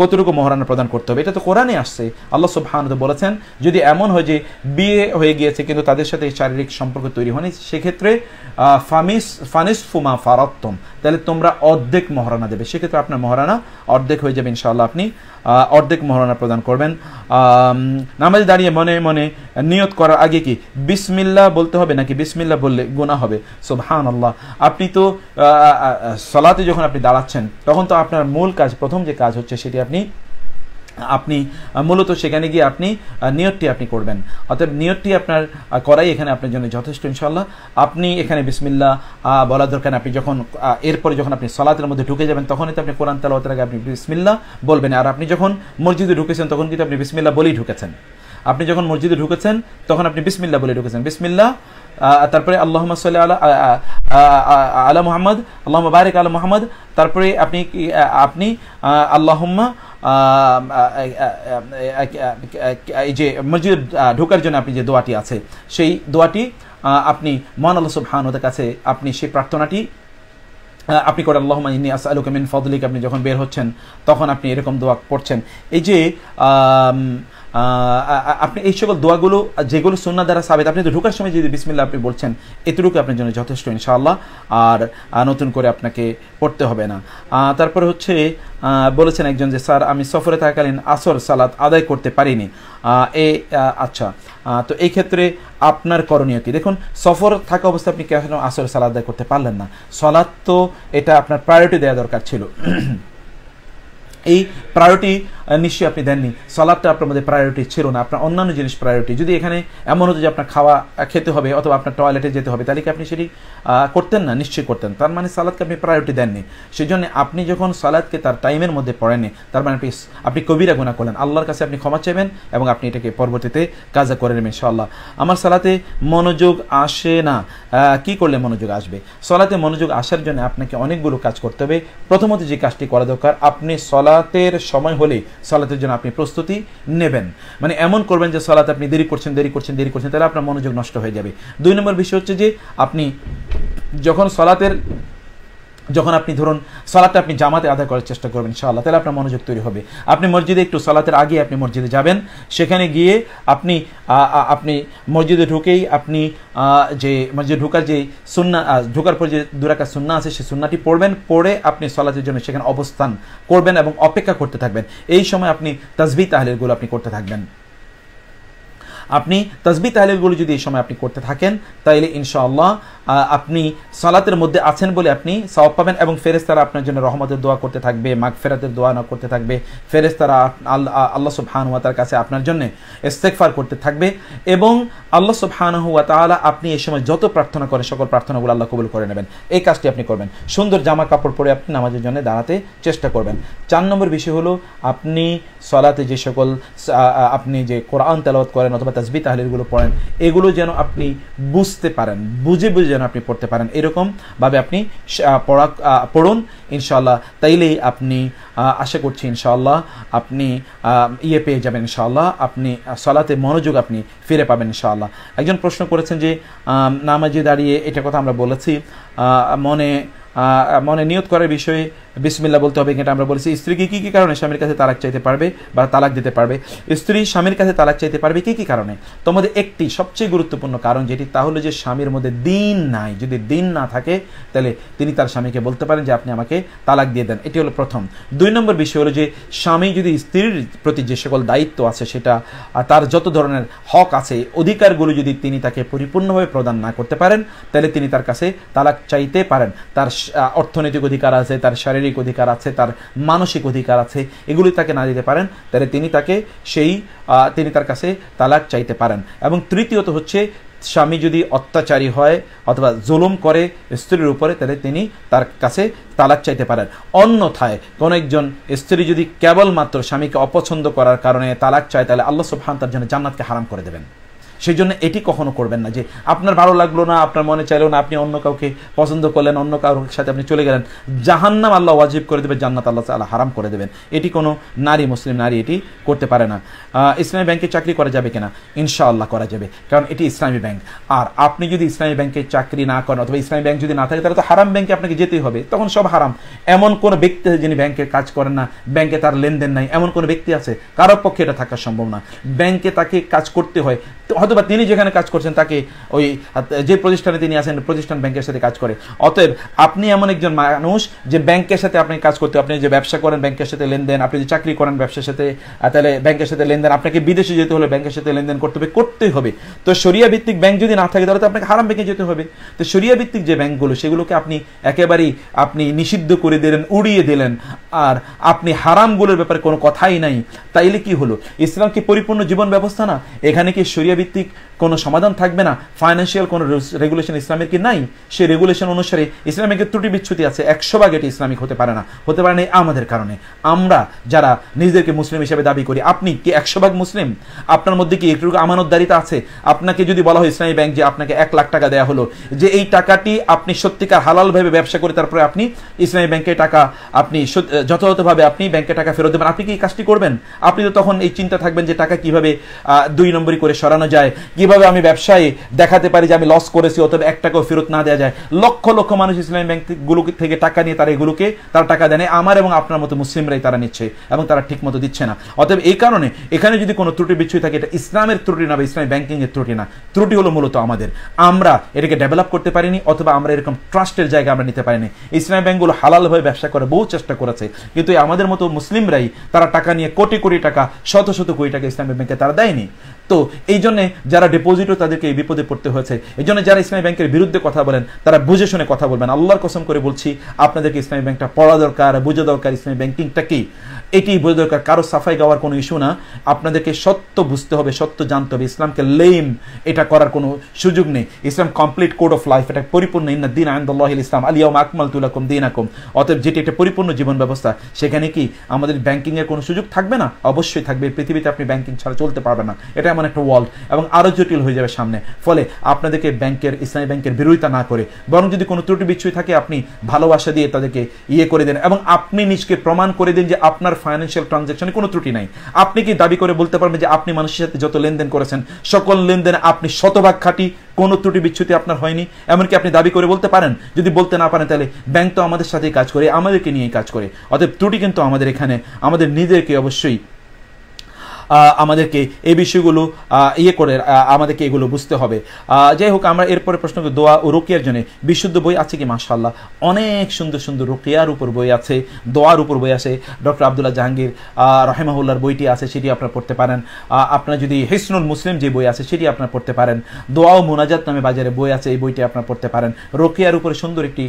কতটুকু মহারানা প্রদান করতে হবে এটা তো কোরআনে আসছে আল্লাহ সুবাহানত বলেছেন যদি এমন হয় যে বিয়ে হয়ে গিয়েছে কিন্তু তাদের সাথে শারীরিক সম্পর্ক তৈরি হয়নি সেক্ষেত্রে ফামিস ফানিস ফুমা ফারাত্তম তাহলে তোমরা অর্ধেক মহারানা দেবে সেক্ষেত্রে আপনার মহারানা অর্ধেক হয়ে যাবে ইনশাআল্লাহ আপনি অর্ধেক মহারণা প্রদান করবেন নামাজ দাঁড়িয়ে মনে মনে নিয়ত করার আগে কি বিসমিল্লা বলতে হবে নাকি বিসমিল্লা বললে গুণা হবে সো ভান আল্লাহ আপনি তো সলাতে যখন আপনি দাঁড়াচ্ছেন তখন তো আপনার মূল কাজ প্রথম যে কাজ হচ্ছে সেটি আপনি আপনি মূলত সেখানে গিয়ে আপনি নিয়তটি আপনি করবেন অর্থাৎ নিয়তটি আপনার করাই এখানে আপনার জন্য যথেষ্ট ইনশাল্লাহ আপনি এখানে বিসমিল্লা বলা দরকার আপনি যখন এরপরে যখন আপনি সলাতের মধ্যে ঢুকে যাবেন তখনই তো আপনি কোরআন তার আগে আপনি বিসমিল্লা বলবেন আর আপনি যখন মসজিদে ঢুকেছেন তখন কিন্তু আপনি বিসমিল্লা বলেই ঢুকেছেন আপনি যখন মসজিদে ঢুকেছেন তখন আপনি বিসমিল্লা বলে ঢুকেছেন বিসমিল্লা তারপরে আল্লাহ সাল আলা আলা মোহাম্মদ আল্লাহ বারেক আলা মোহাম্মদ তারপরে আপনি আপনি আল্লাহম্মা এই যে মসজিদে ঢোকার জন্য আপনি যে দোয়াটি আছে সেই দোয়াটি আপনি মহান আল্লাহ সুবহানতার কাছে আপনি সেই প্রার্থনাটি আপনি করে আল্লাহমা ইনি আসালুক মিন ফদলিক আপনি যখন বের হচ্ছেন তখন আপনি এরকম দোয়া পড়ছেন এই যে আপনি এই সকল দোয়াগুলো যেগুলো সুন্না দ্বারা সাবেদ আপনি তো ঢোকার সময় যদি বিসমিল্লা আপনি বলছেন এতটুকু আপনার জন্য যথেষ্ট ইনশাআল্লাহ আর নতুন করে আপনাকে পড়তে হবে না তারপরে হচ্ছে বলেছেন একজন যে স্যার আমি সফরে থাকাকালীন আসর সালাত আদায় করতে পারিনি এ আচ্ছা তো এই ক্ষেত্রে আপনার করণীয় কি দেখুন সফর থাকা অবস্থায় আপনি কেন আসর সালাদ আদায় করতে পারলেন না সলাদ তো এটা আপনার প্রায়োরিটি দেওয়া দরকার ছিল এই প্রায়োরিটি নিশ্চয়ই আপনি দেননি সালাদটা আপনার মধ্যে প্রায়োরিটি ছিল না আপনার অন্যান্য জিনিস প্রায়োরিটি যদি এখানে এমন হতো যে আপনার খাওয়া খেতে হবে অথবা আপনার টয়লেটে যেতে হবে তাহলে কি আপনি সেটি করতেন না নিশ্চয়ই করতেন তার মানে সালাদকে আপনি প্রায়োরিটি দেননি সেই জন্য আপনি যখন সালাদকে তার টাইমের মধ্যে পড়েননি তার মানে আপনি আপনি কবিরা গুণা করলেন আল্লাহর কাছে আপনি ক্ষমা চাইবেন এবং আপনি এটাকে পরবর্তীতে কাজা করে নেবেন ইনশাআল্লাহ আমার সালাতে মনোযোগ আসে না কি করলে মনোযোগ আসবে সলাতে মনোযোগ আসার জন্য আপনাকে অনেকগুলো কাজ করতে হবে প্রথমত যে কাজটি করা দরকার আপনি সলাতের সময় হলে সলাতের জন্য আপনি প্রস্তুতি নেবেন মানে এমন করবেন যে সলাত আপনি দেরি করছেন দেরি করছেন দেরি করছেন তাহলে আপনার মনোযোগ নষ্ট হয়ে যাবে দুই নম্বর বিষয় হচ্ছে যে আপনি যখন সলাতের যখন আপনি ধরুন সালাতে আপনি জামাতে আদায় করার চেষ্টা করবেন ইনশাআল্লাহ তাহলে আপনার মনোযোগ তৈরি হবে আপনি মসজিদে একটু সালাতের আগে আপনি মসজিদে যাবেন সেখানে গিয়ে আপনি আপনি মসজিদে ঢুকেই আপনি যে মসজিদে ঢুকার যে সুন্না ঢুকার পর যে দুরাকা সুন্না আছে সেই সুন্নাটি পড়বেন পড়ে আপনি সলাতের জন্য সেখানে অবস্থান করবেন এবং অপেক্ষা করতে থাকবেন এই সময় আপনি তাজবি তাহলেলগুলো আপনি করতে থাকবেন আপনি তসবি তাহলেলগুলো যদি এই সময় আপনি করতে থাকেন তাইলে ইনশাআল্লাহ আপনি সলাতের মধ্যে আছেন বলে আপনি সওয়াব পাবেন এবং ফেরেস্তারা আপনার জন্য রহমতের দোয়া করতে থাকবে মাগ ফেরাতের দোয়া না করতে থাকবে ফেরেস্তারা আল্লাহ সুবহানুয়াতার কাছে আপনার জন্য ইস্তেকফার করতে থাকবে এবং আল্লাহ সুবহানুয়া তাআলা আপনি এই সময় যত প্রার্থনা করেন সকল প্রার্থনাগুলো আল্লাহ কবুল করে নেবেন এই কাজটি আপনি করবেন সুন্দর জামা কাপড় পরে আপনি নামাজের জন্য দাঁড়াতে চেষ্টা করবেন চার নম্বর বিষয় হলো আপনি সলাতে যে সকল আপনি যে কোরআন তেলাওয়াত করেন অথবা তাজবি তাহলিলগুলো পড়েন এগুলো যেন আপনি বুঝতে পারেন বুঝে বুঝে যেন আপনি পড়তে পারেন এরকমভাবে আপনি পড়া পড়ুন ইনশাল্লাহ তাইলেই আপনি আশা করছি ইনশাল্লাহ আপনি ইয়ে পেয়ে যাবেন ইনশাল্লাহ আপনি সলাতে মনোযোগ আপনি ফিরে পাবেন ইনশাল্লাহ একজন প্রশ্ন করেছেন যে নামাজে দাঁড়িয়ে এটা কথা আমরা বলেছি মনে মনে নিয়ত করার বিষয়ে বিসমিল্লা বলতে হবে এখানে আমরা বলেছি স্ত্রীকে কী কী কারণে স্বামীর কাছে তালাক চাইতে পারবে বা তালাক দিতে পারবে স্ত্রী স্বামীর কাছে তালাক চাইতে পারবে কী কী কারণে তোমাদের একটি সবচেয়ে গুরুত্বপূর্ণ কারণ যেটি তাহলে যে স্বামীর মধ্যে দিন নাই যদি দিন না থাকে তাহলে তিনি তার স্বামীকে বলতে পারেন যে আপনি আমাকে তালাক দিয়ে দেন এটি হলো প্রথম দুই নম্বর বিষয় হলো যে স্বামী যদি স্ত্রীর প্রতি যে সকল দায়িত্ব আছে সেটা তার যত ধরনের হক আছে অধিকারগুলো যদি তিনি তাকে পরিপূর্ণভাবে প্রদান না করতে পারেন তাহলে তিনি তার কাছে তালাক চাইতে পারেন তার অর্থনৈতিক অধিকার আছে তার শারীরিক শারীরিক অধিকার আছে তার মানসিক অধিকার আছে এগুলি তাকে না দিতে পারেন তাহলে তিনি তাকে সেই তিনি তার কাছে তালাক চাইতে পারেন এবং তৃতীয়ত হচ্ছে স্বামী যদি অত্যাচারী হয় অথবা জুলুম করে স্ত্রীর উপরে তাহলে তিনি তার কাছে তালাক চাইতে পারেন অন্যথায় কোনো একজন স্ত্রী যদি কেবলমাত্র স্বামীকে অপছন্দ করার কারণে তালাক চায় তাহলে আল্লাহ সুবহান তার জন্য জান্নাতকে হারাম করে দেবেন সেই জন্য এটি কখনো করবেন না যে আপনার ভালো লাগলো না আপনার মনে চাইলো না আপনি অন্য কাউকে পছন্দ করলেন অন্য কারোর সাথে আপনি চলে গেলেন জাহান্নাম আল্লাহ ওয়াজিব করে দেবেন জান্নাত আল্লাহ আল্লাহ হারাম করে দেবেন এটি কোনো নারী মুসলিম নারী এটি করতে পারে না ইসলামী ব্যাংকে চাকরি করা যাবে কিনা ইনশাআল্লাহ করা যাবে কারণ এটি ইসলামী ব্যাংক আর আপনি যদি ইসলামী ব্যাংকে চাকরি না করেন অথবা ইসলামী ব্যাংক যদি না থাকে তাহলে তো হারাম ব্যাংকে আপনাকে যেতেই হবে তখন সব হারাম এমন কোনো ব্যক্তি যিনি ব্যাংকে কাজ করেন না ব্যাংকে তার লেনদেন নাই এমন কোনো ব্যক্তি আছে কারোর পক্ষে এটা থাকা সম্ভব না ব্যাংকে তাকে কাজ করতে হয় হয়তো বা তিনি যেখানে কাজ করছেন তাকে ওই যে প্রতিষ্ঠানে তিনি আছেন প্রতিষ্ঠান ব্যাংকের সাথে কাজ করে অতএব আপনি এমন একজন মানুষ যে ব্যাংকের সাথে আপনি কাজ করতে আপনি যে ব্যবসা করেন ব্যাংকের সাথে লেনদেন আপনি যে চাকরি করেন ব্যবসার সাথে তাহলে ব্যাংকের সাথে লেনদেন আপনাকে বিদেশে যেতে হলে ব্যাংকের সাথে লেনদেন করতে হবে করতেই হবে তো সরিয়া ভিত্তিক ব্যাংক যদি না থাকে তাহলে তো আপনাকে হারাম ব্যাংকে যেতে হবে তো সরিয়া ভিত্তিক যে ব্যাংকগুলো সেগুলোকে আপনি একেবারেই আপনি নিষিদ্ধ করে দিলেন উড়িয়ে দিলেন আর আপনি হারামগুলোর ব্যাপারে কোনো কথাই নাই তাইলে কি হলো ইসলাম কি পরিপূর্ণ জীবন ব্যবস্থা না এখানে কি সরিয়া ভিত্তিক realistic কোনো সমাধান থাকবে না ফাইন্যান্সিয়াল কোনো রেগুলেশন ইসলামের কি নাই সেই রেগুলেশন অনুসারে ইসলামের কি ত্রুটি বিচ্ছুতি আছে একশো ভাগ এটি ইসলামিক হতে পারে না হতে পারে না আমাদের কারণে আমরা যারা নিজেদেরকে মুসলিম হিসেবে দাবি করি আপনি কি একশো ভাগ মুসলিম আপনার মধ্যে কি একটু আমানতদারিতা আছে আপনাকে যদি বলা হয় ইসলামী ব্যাংক যে আপনাকে এক লাখ টাকা দেওয়া হলো যে এই টাকাটি আপনি সত্যিকার হালালভাবে ব্যবসা করে তারপরে আপনি ইসলামী ব্যাংকে টাকা আপনি যথাযথভাবে আপনি ব্যাংকে টাকা ফেরত দেবেন আপনি কি কাজটি করবেন আপনি তো তখন এই চিন্তা থাকবেন যে টাকা কিভাবে দুই নম্বরই করে সরানো যায় কিভাবে কিভাবে আমি ব্যবসায় দেখাতে পারি যে আমি লস করেছি অথবা এক টাকাও ফেরত না দেওয়া যায় লক্ষ লক্ষ মানুষ ইসলামী ব্যাংকগুলো থেকে টাকা নিয়ে তারা এগুলোকে তারা টাকা দেয় আমার এবং আপনার মতো মুসলিমরাই তারা নিচ্ছে এবং তারা ঠিক মতো দিচ্ছে না অতএব এই কারণে এখানে যদি কোনো ত্রুটি বিচ্ছুই থাকে এটা ইসলামের ত্রুটি না বা ইসলামী ব্যাংকিংয়ের ত্রুটি না ত্রুটি হলো মূলত আমাদের আমরা এটাকে ডেভেলপ করতে পারিনি অথবা আমরা এরকম ট্রাস্টের জায়গা আমরা নিতে পারিনি ইসলামী ব্যাংকগুলো হালালভাবে ব্যবসা করে বহু চেষ্টা করেছে কিন্তু আমাদের মতো মুসলিমরাই তারা টাকা নিয়ে কোটি কোটি টাকা শত শত কোটি টাকা ইসলামী ব্যাংকে তারা দেয়নি তো এই জন্যে যারা ডিপোজিটও তাদেরকে এই বিপদে পড়তে হয়েছে এই জন্য যারা ইসলামী ব্যাংকের বিরুদ্ধে কথা বলেন তারা বুঝে শুনে কথা বলবেন আল্লাহর কসম করে বলছি আপনাদেরকে ইসলামী ব্যাংকটা পড়া দরকার বুঝে দরকার ইসলামী ব্যাংকিংটা কি এটি বোঝা দরকার কারো সাফাই গাওয়ার কোনো ইস্যু না আপনাদেরকে সত্য বুঝতে হবে সত্য জানতে হবে ইসলামকে লেম এটা করার কোনো সুযোগ নেই Islam complete code of life এটা পরিপূর্ণ ইন্না দিন আহমদুল্লাহ ইসলাম আলিয়াম আকমাল তুলাকুম দিন আকম অতএব যেটি একটা পরিপূর্ণ জীবন ব্যবস্থা সেখানে কি আমাদের ব্যাংকিংয়ের কোনো সুযোগ থাকবে না অবশ্যই থাকবে পৃথিবীতে আপনি ব্যাংকিং ছাড়া চলতে পারবেন না এটা এমন একটা ওয়ার্ল্ড এবং আরও জটিল হয়ে যাবে সামনে ফলে আপনাদেরকে ব্যাংকের ইসলামী ব্যাংকের বিরোধিতা না করে বরং যদি কোনো ত্রুটি বিচ্ছুই থাকে আপনি ভালোবাসা দিয়ে তাদেরকে ইয়ে করে দেন এবং আপনি নিজকে প্রমাণ করে দিন যে আপনার ফাইন্যান্সিয়াল ট্রানজ্যাকশনে কোনো ত্রুটি নাই আপনি কি দাবি করে বলতে পারবেন যে আপনি মানুষের সাথে যত লেনদেন করেছেন সকল লেনদেনে আপনি শতভাগ খাটি কোনো ত্রুটি বিচ্ছুতি আপনার হয়নি এমনকি আপনি দাবি করে বলতে পারেন যদি বলতে না পারেন তাহলে ব্যাংক তো আমাদের সাথেই কাজ করে আমাদেরকে নিয়েই কাজ করে অতএব ত্রুটি কিন্তু আমাদের এখানে আমাদের নিজেরকে অবশ্যই আমাদেরকে এই বিষয়গুলো ইয়ে করে আমাদেরকে এগুলো বুঝতে হবে যাই হোক আমরা এরপরে প্রশ্ন দোয়া ও রোকিয়ার জন্য বিশুদ্ধ বই আছে কি মাশাল্লাহ অনেক সুন্দর সুন্দর রোকিয়ার উপর বই আছে দোয়ার উপর বই আছে ডক্টর আবদুল্লাহ জাহাঙ্গীর রহেমাহুল্লার বইটি আছে সেটি আপনারা পড়তে পারেন আপনার যদি হিসনুল মুসলিম যে বই আছে সেটি আপনারা পড়তে পারেন দোয়া ও মোনাজাত নামে বাজারে বই আছে এই বইটি আপনারা পড়তে পারেন রোকিয়ার উপরে সুন্দর একটি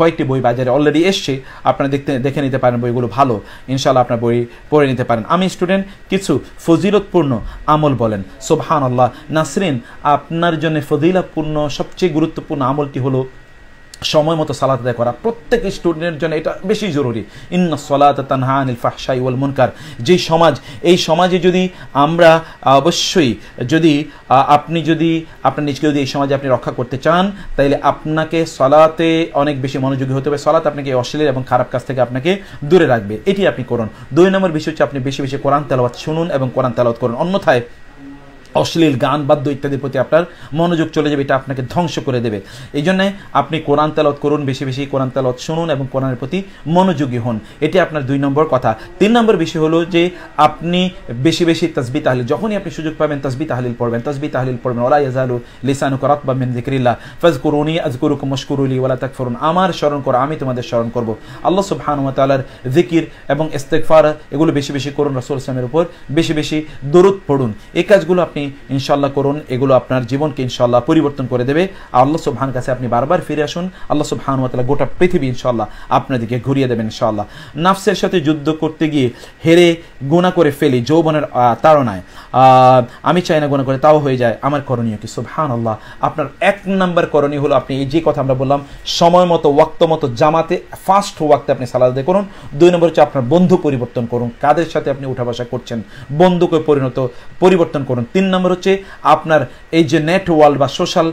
কয়েকটি বই বাজারে অলরেডি এসছে আপনারা দেখতে দেখে নিতে পারেন বইগুলো ভালো ইনশাল্লাহ আপনার বই পড়ে নিতে পারেন আমি স্টুডেন্ট কিছু ফজিলতপূর্ণ আমল বলেন সোবহান আল্লাহ নাসরিন আপনার জন্য ফজিলাপূর্ণ সবচেয়ে গুরুত্বপূর্ণ আমলটি হলো সময় মতো সালাত আদায় করা প্রত্যেক স্টুডেন্টের জন্য এটা বেশি জরুরি ইন্না সলাত তানহা ফাহসাই ওয়াল মুনকার যে সমাজ এই সমাজে যদি আমরা অবশ্যই যদি আপনি যদি আপনার নিজকে যদি এই সমাজে আপনি রক্ষা করতে চান তাহলে আপনাকে সলাতে অনেক বেশি মনোযোগী হতে হবে সলাত আপনাকে অশ্লীল এবং খারাপ কাজ থেকে আপনাকে দূরে রাখবে এটি আপনি করুন দুই নম্বর বিষয় হচ্ছে আপনি বেশি বেশি কোরআন তেলাওয়াত শুনুন এবং কোরআন তেলাওয়াত করুন অন্যথায় অশ্লীল গান বাদ্য ইত্যাদির প্রতি আপনার মনোযোগ চলে যাবে এটা আপনাকে ধ্বংস করে দেবে এই জন্যে আপনি কোরআন তালত করুন বেশি বেশি কোরআন তালত শুনুন এবং কোরআনের প্রতি মনোযোগী হন এটি আপনার দুই নম্বর কথা তিন নম্বর বিষয় হলো যে আপনি বেশি বেশি তসবি তাহলিল যখনই আপনি সুযোগ পাবেন তসবি তাহলিল পড়বেন তসবি তাহলিল পড়বেন ওলা ইয়াজালু লিসানু বা মিন জিকরিল্লাহ ফাজ করুনি মুশকুরুলি ওলা ওয়ালা তাকফুরুন আমার স্মরণ করো আমি তোমাদের স্মরণ করব আল্লাহ সুবহান ওয়া তাআলার জিকির এবং ইস্তেগফার এগুলো বেশি বেশি করুন রাসূল সাল্লাল্লাহু আলাইহি উপর বেশি বেশি দরুদ পড়ুন এই কাজগুলো আপনি ইনশাল্লাহ করুন এগুলো আপনার জীবনকে ইনশাল্লাহ পরিবর্তন করে দেবে আর আল্লাহ সুবহান কাছে আপনি বারবার ফিরে আসুন আল্লাহ সুবহান তালা গোটা পৃথিবী ইনশাল্লাহ আপনাদেরকে ঘুরিয়ে দেবেন ইনশাল্লাহ নাফসের সাথে যুদ্ধ করতে গিয়ে হেরে গুণা করে ফেলি যৌবনের তাড়নায় আমি চাই না গুণা করে তাও হয়ে যায় আমার করণীয় কি সুবহান আল্লাহ আপনার এক নম্বর করণীয় হলো আপনি এই যে কথা আমরা বললাম সময় মতো ওয়াক্ত মতো জামাতে ফাস্ট ওয়াক্তে আপনি সালাদ করুন দুই নম্বর হচ্ছে আপনার বন্ধু পরিবর্তন করুন কাদের সাথে আপনি উঠা বসা করছেন বন্ধুকে পরিণত পরিবর্তন করুন তিন নম্বর হচ্ছে আপনার এই যে নেট বা সোশ্যাল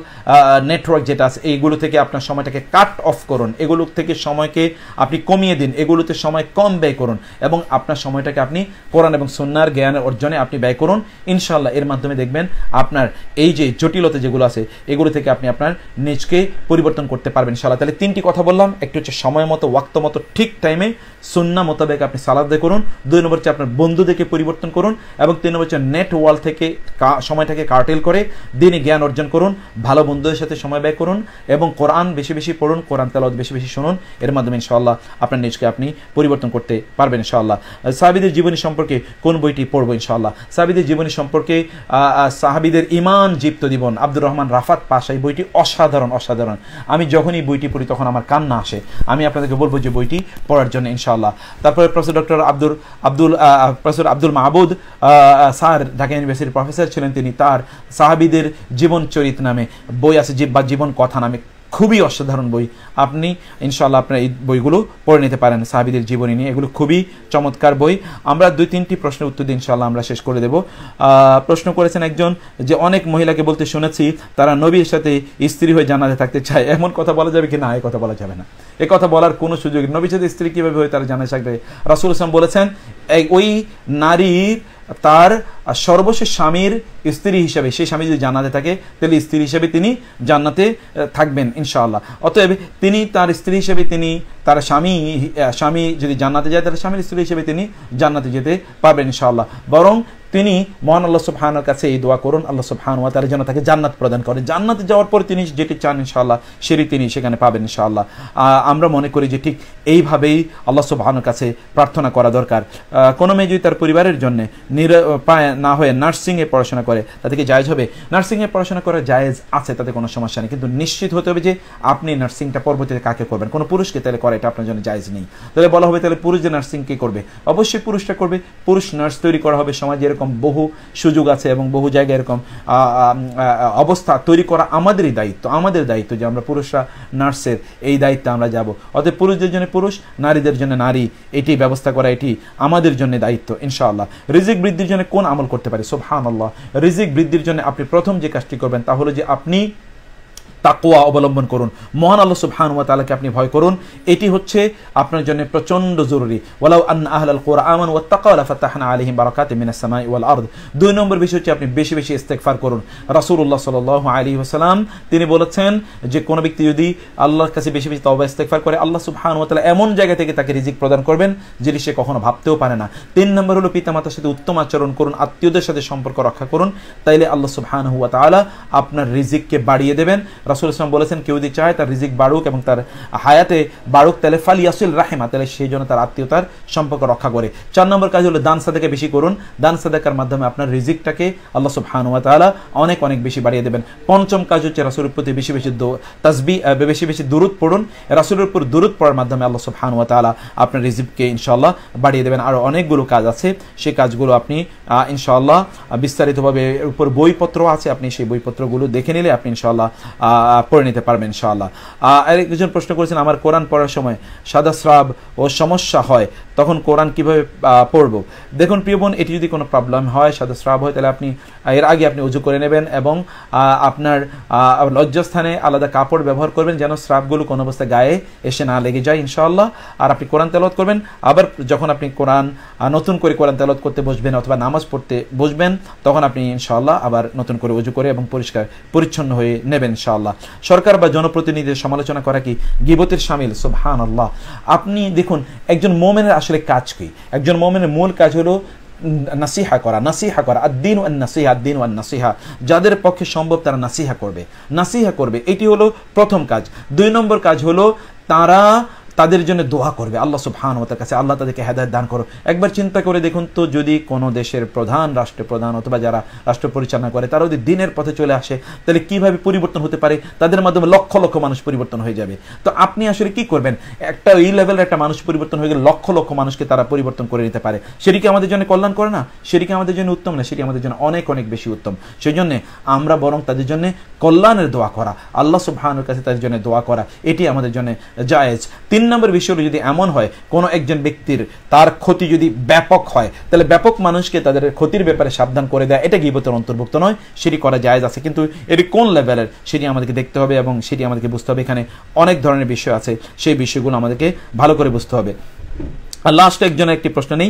নেটওয়ার্ক যেটা আছে এইগুলো থেকে আপনার সময়টাকে কাট অফ করুন এগুলো থেকে সময়কে আপনি কমিয়ে দিন এগুলোতে সময় কম ব্যয় করুন এবং আপনার সময়টাকে আপনি কোরআন এবং সন্ন্যার জ্ঞানের অর্জনে আপনি ব্যয় করুন ইনশাল্লাহ এর মাধ্যমে দেখবেন আপনার এই যে জটিলতা যেগুলো আছে এগুলো থেকে আপনি আপনার নিজকে পরিবর্তন করতে পারবেন ইনশাল্লাহ তাহলে তিনটি কথা বললাম একটি হচ্ছে সময় মতো ওয়াক্ত মতো ঠিক টাইমে সন্না মোতাবেক আপনি সালাদ করুন দুই নম্বর হচ্ছে আপনার বন্ধুদেরকে পরিবর্তন করুন এবং তিন নম্বর হচ্ছে নেট থেকে সময়টাকে কার্টেল করে দিনে জ্ঞান অর্জন করুন ভালো বন্ধুদের সাথে সময় ব্যয় করুন এবং কোরআন বেশি বেশি পড়ুন কোরআন তেলত বেশি বেশি শুনুন এর মাধ্যমে ইনশাআল্লাহ আপনার নিজকে আপনি পরিবর্তন করতে পারবেন ইনশাআল্লাহ সাহাবিদের জীবনী সম্পর্কে কোন বইটি পড়বো ইনশাআল্লাহ সাহাবিদের জীবনী সম্পর্কে সাহাবিদের ইমান জীপ্ত জীবন আব্দুর রহমান রাফাত পাশা এই বইটি অসাধারণ অসাধারণ আমি যখনই বইটি পড়ি তখন আমার কান্না আসে আমি আপনাদেরকে বলবো যে বইটি পড়ার জন্য ইনশাআল্লাহ তারপরে professor doctor Abdul Abdul professor Abdul Mahbud sir Dhaka ইউনিভার্সিটির প্রফেসর করেছিলেন তিনি তার সাহাবিদের জীবন চরিত নামে বই আছে বা জীবন কথা নামে খুবই অসাধারণ বই আপনি ইনশাল্লাহ আপনার এই বইগুলো পড়ে নিতে পারেন সাহাবিদের জীবনী নিয়ে এগুলো খুবই চমৎকার বই আমরা দুই তিনটি প্রশ্নের উত্তর দিয়ে ইনশাল্লাহ আমরা শেষ করে দেব প্রশ্ন করেছেন একজন যে অনেক মহিলাকে বলতে শুনেছি তারা নবীর সাথে স্ত্রী হয়ে জানাতে থাকতে চায় এমন কথা বলা যাবে কি না এ কথা বলা যাবে না এ কথা বলার কোনো সুযোগ নবীজের স্ত্রী কীভাবে হয় তারা জানা থাকবে রাসুল ইসলাম বলেছেন ওই নারীর তার সর্বশেষ স্বামীর স্ত্রী হিসাবে সেই স্বামী যদি জানাতে থাকে তাহলে স্ত্রী হিসেবে তিনি জান্নাতে থাকবেন ইনশাআল্লাহ অতএব তিনি তার স্ত্রী হিসেবে তিনি তার স্বামী স্বামী যদি জান্নাতে যায় তাহলে স্বামীর স্ত্রী হিসেবে তিনি জান্নাতে যেতে পারবেন ইনশাআল্লাহ বরং তিনি মহান আল্লাহ সুবহানের কাছে এই দোয়া করুন আল্লাহ সুবহান ওয়া তাআলা যেন তাকে জান্নাত প্রদান করে জান্নাতে যাওয়ার পরে তিনি যেটি চান ইনশাআল্লাহ সেটি তিনি সেখানে পাবেন ইনশাআল্লাহ আমরা মনে করি যে ঠিক এইভাবেই আল্লাহ সুবহানের কাছে প্রার্থনা করা দরকার কোনো মেয়ে যদি তার পরিবারের জন্য না হয়ে নার্সিংয়ে পড়াশোনা করে তাদেরকে জায়জ হবে নার্সিংয়ে পড়াশোনা করা জায়েজ আছে তাতে কোনো সমস্যা নেই কিন্তু নিশ্চিত হতে হবে যে আপনি নার্সিংটা পরবর্তীতে কাকে করবেন কোনো পুরুষকে তাহলে করে এটা আপনার জন্য জায়েজ নেই তাহলে বলা হবে তাহলে পুরুষ যে নার্সিং কে করবে অবশ্যই পুরুষটা করবে পুরুষ নার্স তৈরি করা হবে সমাজ এরকম এরকম বহু সুযোগ আছে এবং বহু জায়গায় এরকম অবস্থা তৈরি করা আমাদেরই দায়িত্ব আমাদের দায়িত্ব যে আমরা পুরুষরা নার্সের এই দায়িত্বে আমরা যাব অতএব পুরুষদের জন্য পুরুষ নারীদের জন্য নারী এটি ব্যবস্থা করা এটি আমাদের জন্য দায়িত্ব ইনশাআল্লাহ রিজিক বৃদ্ধির জন্য কোন আমল করতে পারে সোহান আল্লাহ রিজিক বৃদ্ধির জন্য আপনি প্রথম যে কাজটি করবেন তা হলো যে আপনি তাকোয়া অবলম্বন করুন মহান আল্লাহ সুবহানুয়া তালাকে আপনি ভয় করুন এটি হচ্ছে আপনার জন্য প্রচণ্ড জরুরি ওয়ালাউ আন আহলাল কোরআন ও তাকাল ফাতাহানা আলহিম বারাকাত মিনাসামাই ওয়াল আর্দ দুই নম্বর বিষয় হচ্ছে আপনি বেশি বেশি ইস্তেকফার করুন রাসুল্লাহ সাল আলী হাসালাম তিনি বলেছেন যে কোনো ব্যক্তি যদি আল্লাহর কাছে বেশি বেশি তবা ইস্তেকফার করে আল্লাহ সুবহানুয়া তালা এমন জায়গা থেকে তাকে রিজিক প্রদান করবেন যেটি সে কখনো ভাবতেও পারে না তিন নম্বর হলো পিতামাতার সাথে উত্তম আচরণ করুন আত্মীয়দের সাথে সম্পর্ক রক্ষা করুন তাইলে আল্লাহ সুবহান হুয়া তালা আপনার রিজিককে বাড়িয়ে দেবেন রাসুল ইসলাম বলেছেন কেউ যদি চায় তার রিজিক বাড়ুক এবং তার হায়াতে বাড়ুক তাহলে ফালিয়াসুল রাহেমা তাহলে সেই জন্য তার আত্মীয়তার সম্পর্ক রক্ষা করে চার নম্বর কাজ হলো দান সাদাকে বেশি করুন দান সাদাকার মাধ্যমে আপনার রিজিকটাকে আল্লাহ হানুয়া তালা অনেক অনেক বেশি বাড়িয়ে দেবেন পঞ্চম কাজ হচ্ছে রাসুলের প্রতি বেশি বেশি তাসবি বেশি বেশি দূরত পড়ুন রাসুলের উপর দূরত পড়ার মাধ্যমে আল্লাহ হানুয়া তালা আপনার রিজিককে ইনশাল্লাহ বাড়িয়ে দেবেন আরও অনেকগুলো কাজ আছে সেই কাজগুলো আপনি ইনশাল্লাহ বিস্তারিতভাবে উপর বইপত্র আছে আপনি সেই বইপত্রগুলো দেখে নিলে আপনি ইনশাল্লাহ পড়ে নিতে পারবেন ইনশাআল্লাহ আর দুজন প্রশ্ন করেছেন আমার কোরআন পড়ার সময় সাদা স্রাব ও সমস্যা হয় তখন কোরআন কিভাবে পড়ব দেখুন প্রিয় বোন এটি যদি কোনো প্রবলেম হয় সাদা স্রাব হয় তাহলে আপনি এর আগে আপনি উজু করে নেবেন এবং আপনার লজ্জাস্থানে আলাদা কাপড় ব্যবহার করবেন যেন স্রাবগুলো কোনো অবস্থায় গায়ে এসে না লেগে যায় ইনশাআল্লাহ আর আপনি কোরআন তেলত করবেন আবার যখন আপনি কোরআন নতুন করে কোরআন তেলত করতে বসবেন অথবা নামাজ পড়তে বসবেন তখন আপনি ইনশাআল্লাহ আবার নতুন করে উজু করে এবং পরিষ্কার পরিচ্ছন্ন হয়ে নেবেন ইনশাআল্লাহ আল্লাহ সরকার বা জনপ্রতিনিধিদের সমালোচনা করা কি গিবতের সামিল সুবহান আল্লাহ আপনি দেখুন একজন মোমেনের আসলে কাজ কি একজন মোমেনের মূল কাজ হলো নাসিহা করা নাসিহা করা দিন ওয়ান নাসিহা আদ্দিন ওয়ান নাসিহা যাদের পক্ষে সম্ভব তারা নাসিহা করবে নাসিহা করবে এটি হলো প্রথম কাজ দুই নম্বর কাজ হলো তারা তাদের জন্য দোয়া করবে আল্লাহ সুবহান তার কাছে আল্লাহ তাদেরকে হেদায়ত দান করো একবার চিন্তা করে দেখুন তো যদি কোনো দেশের প্রধান রাষ্ট্রপ্রধান অথবা যারা রাষ্ট্র পরিচালনা করে তারা যদি দিনের পথে চলে আসে তাহলে কিভাবে পরিবর্তন হতে পারে তাদের মাধ্যমে লক্ষ লক্ষ মানুষ পরিবর্তন হয়ে যাবে তো আপনি আসলে কি করবেন একটা এই লেভেলের একটা মানুষ পরিবর্তন হয়ে গেলে লক্ষ লক্ষ মানুষকে তারা পরিবর্তন করে নিতে পারে সেটি কি আমাদের জন্য কল্যাণ করে না সেটি কি আমাদের জন্য উত্তম না সেটি আমাদের জন্য অনেক অনেক বেশি উত্তম সেই জন্য আমরা বরং তাদের জন্য কল্যাণের দোয়া করা আল্লাহ সুবহানের কাছে তাদের জন্য দোয়া করা এটি আমাদের জন্য জায়েজ তিন তিন নম্বর বিষয়টি যদি এমন হয় কোনো একজন ব্যক্তির তার ক্ষতি যদি ব্যাপক হয় তাহলে ব্যাপক মানুষকে তাদের ক্ষতির ব্যাপারে সাবধান করে দেয় এটা গিবতের অন্তর্ভুক্ত নয় সেটি করা যায় আছে কিন্তু এটি কোন লেভেলের সেটি আমাদেরকে দেখতে হবে এবং সেটি আমাদেরকে বুঝতে হবে এখানে অনেক ধরনের বিষয় আছে সেই বিষয়গুলো আমাদেরকে ভালো করে বুঝতে হবে লাস্ট একজনের একটি প্রশ্ন নেই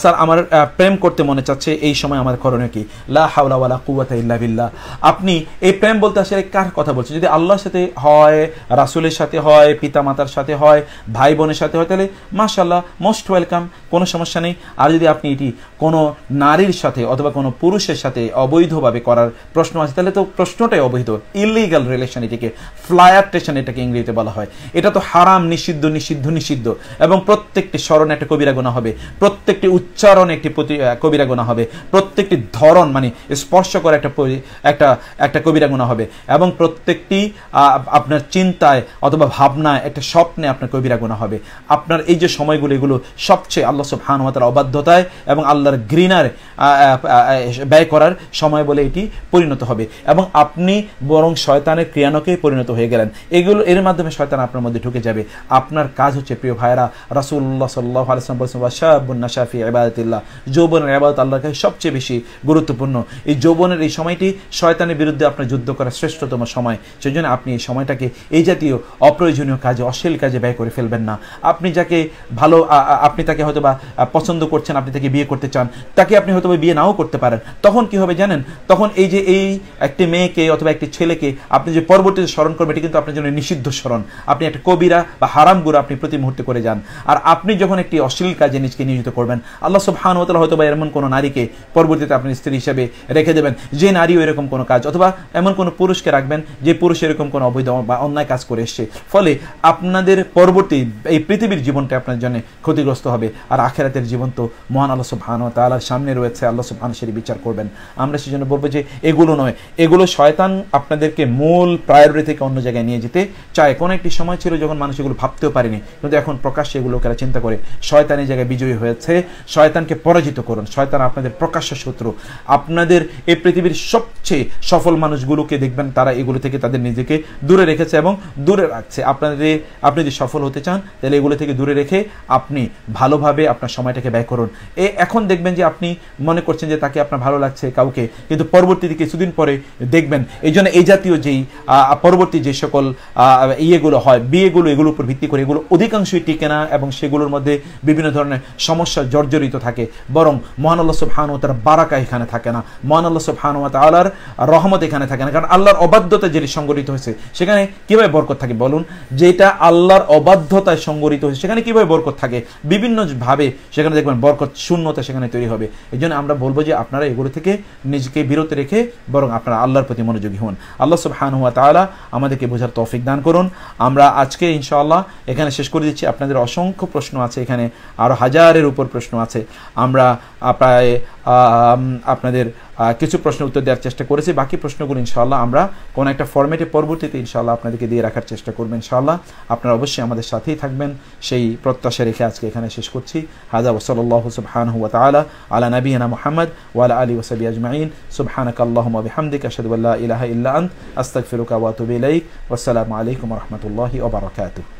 স্যার আমার প্রেম করতে মনে চাচ্ছে এই সময় আমার করণীয় কি লা হাওলাওয়ালা কুয়াতা ইল্লা বিল্লাহ আপনি এই প্রেম বলতে আসলে কার কথা বলছেন যদি আল্লাহর সাথে হয় রাসুলের সাথে হয় পিতা মাতার সাথে হয় ভাই বোনের সাথে হয় তাহলে মাশাল্লাহ মোস্ট ওয়েলকাম কোনো সমস্যা নেই আর যদি আপনি এটি কোনো নারীর সাথে অথবা কোনো পুরুষের সাথে অবৈধভাবে করার প্রশ্ন আছে তাহলে তো প্রশ্নটাই অবৈধ ইলিগাল রিলেশন এটিকে ফ্লায়ারটেশন এটাকে ইংরেজিতে বলা হয় এটা তো হারাম নিষিদ্ধ নিষিদ্ধ নিষিদ্ধ এবং প্রত্যেক প্রত্যেকটি স্মরণে একটা কবিরা গোনা হবে প্রত্যেকটি উচ্চারণ একটি প্রতি কবিরা গোনা হবে প্রত্যেকটি ধরন মানে স্পর্শ করে একটা একটা একটা কবিরা গোনা হবে এবং প্রত্যেকটি আপনার চিন্তায় অথবা ভাবনায় একটা স্বপ্নে আপনার কবিরা গোনা হবে আপনার এই যে সময়গুলো এগুলো সবচেয়ে আল্লাহ সব হানওয়াতার অবাধ্যতায় এবং আল্লাহর গ্রিনার ব্যয় করার সময় বলে এটি পরিণত হবে এবং আপনি বরং শয়তানের ক্রিয়ানকেই পরিণত হয়ে গেলেন এগুলো এর মাধ্যমে শয়তান আপনার মধ্যে ঢুকে যাবে আপনার কাজ হচ্ছে প্রিয় ভাইয়েরা রাসুল রাসুল্লাহ সাল্লাহ আলসালাম বলেছেন ওয়াশাবুন্না শাফি এবাদতিল্লাহ যৌবনের এবাদত আল্লাহর কাছে সবচেয়ে বেশি গুরুত্বপূর্ণ এই যৌবনের এই সময়টি শয়তানের বিরুদ্ধে আপনার যুদ্ধ করার শ্রেষ্ঠতম সময় সেই জন্য আপনি এই সময়টাকে এই জাতীয় অপ্রয়োজনীয় কাজে অশ্লীল কাজে ব্যয় করে ফেলবেন না আপনি যাকে ভালো আপনি তাকে হয়তো বা পছন্দ করছেন আপনি তাকে বিয়ে করতে চান তাকে আপনি হয়তো বিয়ে নাও করতে পারেন তখন কি হবে জানেন তখন এই যে এই একটি মেয়েকে অথবা একটি ছেলেকে আপনি যে পরবর্তীতে স্মরণ করবেন এটি কিন্তু আপনার জন্য নিষিদ্ধ স্মরণ আপনি একটা কবিরা বা হারাম আপনি প্রতি মুহূর্তে করে যান আর আপনি যখন একটি অশ্লীল কাজে নিজকে নিয়োজিত করবেন আল্লাহ সুবহান ও তালা হয়তো বা এমন কোনো নারীকে পরবর্তীতে আপনি স্ত্রী হিসেবে রেখে দেবেন যে নারীও এরকম কোনো কাজ অথবা এমন কোনো পুরুষকে রাখবেন যে পুরুষ এরকম কোনো অবৈধ বা অন্যায় কাজ করে এসছে ফলে আপনাদের পরবর্তী এই পৃথিবীর জীবনটা আপনার জন্য ক্ষতিগ্রস্ত হবে আর আখেরাতের জীবন তো মহান আল্লাহ সুবহান ও তালার সামনে রয়েছে আল্লাহ সুবহান সেটি বিচার করবেন আমরা সেজন্য বলবো যে এগুলো নয় এগুলো শয়তান আপনাদেরকে মূল প্রায়োরিটি থেকে অন্য জায়গায় নিয়ে যেতে চায় কোনো একটি সময় ছিল যখন মানুষ এগুলো ভাবতেও পারেনি কিন্তু এখন প্রকাশ্যে এগুলোকে তারা চিন্তা করে শয়তান এই জায়গায় বিজয়ী হয়েছে শয়তানকে পরাজিত করুন শয়তান আপনাদের প্রকাশ্য শত্রু আপনাদের এই পৃথিবীর সবচেয়ে সফল মানুষগুলোকে দেখবেন তারা এগুলো থেকে তাদের নিজেকে দূরে রেখেছে এবং দূরে রাখছে আপনাদের আপনি যদি সফল হতে চান তাহলে এগুলো থেকে দূরে রেখে আপনি ভালোভাবে আপনার সময়টাকে ব্যয় করুন এ এখন দেখবেন যে আপনি মনে করছেন যে তাকে আপনার ভালো লাগছে কাউকে কিন্তু পরবর্তীতে কিছুদিন পরে দেখবেন এই জন্য এই জাতীয় যেই পরবর্তী যে সকল ইয়েগুলো হয় বিয়েগুলো এগুলোর উপর ভিত্তি করে এগুলো অধিকাংশই টিকে না এবং সেগুলোর মধ্যে বিভিন্ন ধরনের সমস্যা জর্জরিত থাকে বরং মহান আল্লাহ সুবহানু তার বারাকা এখানে থাকে না মহান আল্লাহ সুবহানু আল্লাহর রহমত এখানে থাকে না কারণ আল্লাহর অবাধ্যতা যেটি সংগঠিত হয়েছে সেখানে কীভাবে বরকত থাকে বলুন যেটা আল্লাহর অবাধ্যতায় সংগঠিত হয়েছে সেখানে কীভাবে বরকত থাকে বিভিন্নভাবে সেখানে দেখবেন বরকত শূন্যতা সেখানে তৈরি হবে এই জন্য আমরা বলবো যে আপনারা এগুলো থেকে নিজেকে বিরত রেখে বরং আপনারা আল্লাহর প্রতি মনোযোগী হন আল্লাহ সুবহান হুয়া আল্লাহ আমাদেরকে বোঝার তৌফিক দান করুন আমরা আজকে ইনশাআল্লাহ এখানে শেষ করে দিচ্ছি আপনাদের অসংখ্য প্রশ্ন আছে এখানে আরও হাজারের উপর প্রশ্ন আছে আমরা প্রায় আপনাদের কিছু প্রশ্ন উত্তর দেওয়ার চেষ্টা করেছি বাকি প্রশ্নগুলো ইনশাল্লাহ আমরা কোনো একটা ফর্মেটে পরবর্তীতে ইনশাল্লাহ আপনাদেরকে দিয়ে রাখার চেষ্টা করবেন ইনশাল্লাহ আপনারা অবশ্যই আমাদের সাথেই থাকবেন সেই প্রত্যাশা রেখে আজকে এখানে শেষ করছি হাজা ওসলাল্লাহ সুবহান হুয়া তালা আলা নবীনা মোহাম্মদ ওয়ালা আলী ওসাবি আজমাইন সুবহান আল্লাহম আসাদুল্লাহ ইলাহ ইল্লা আন্ত ওসালামু আলাইকুম ওবরাকাতু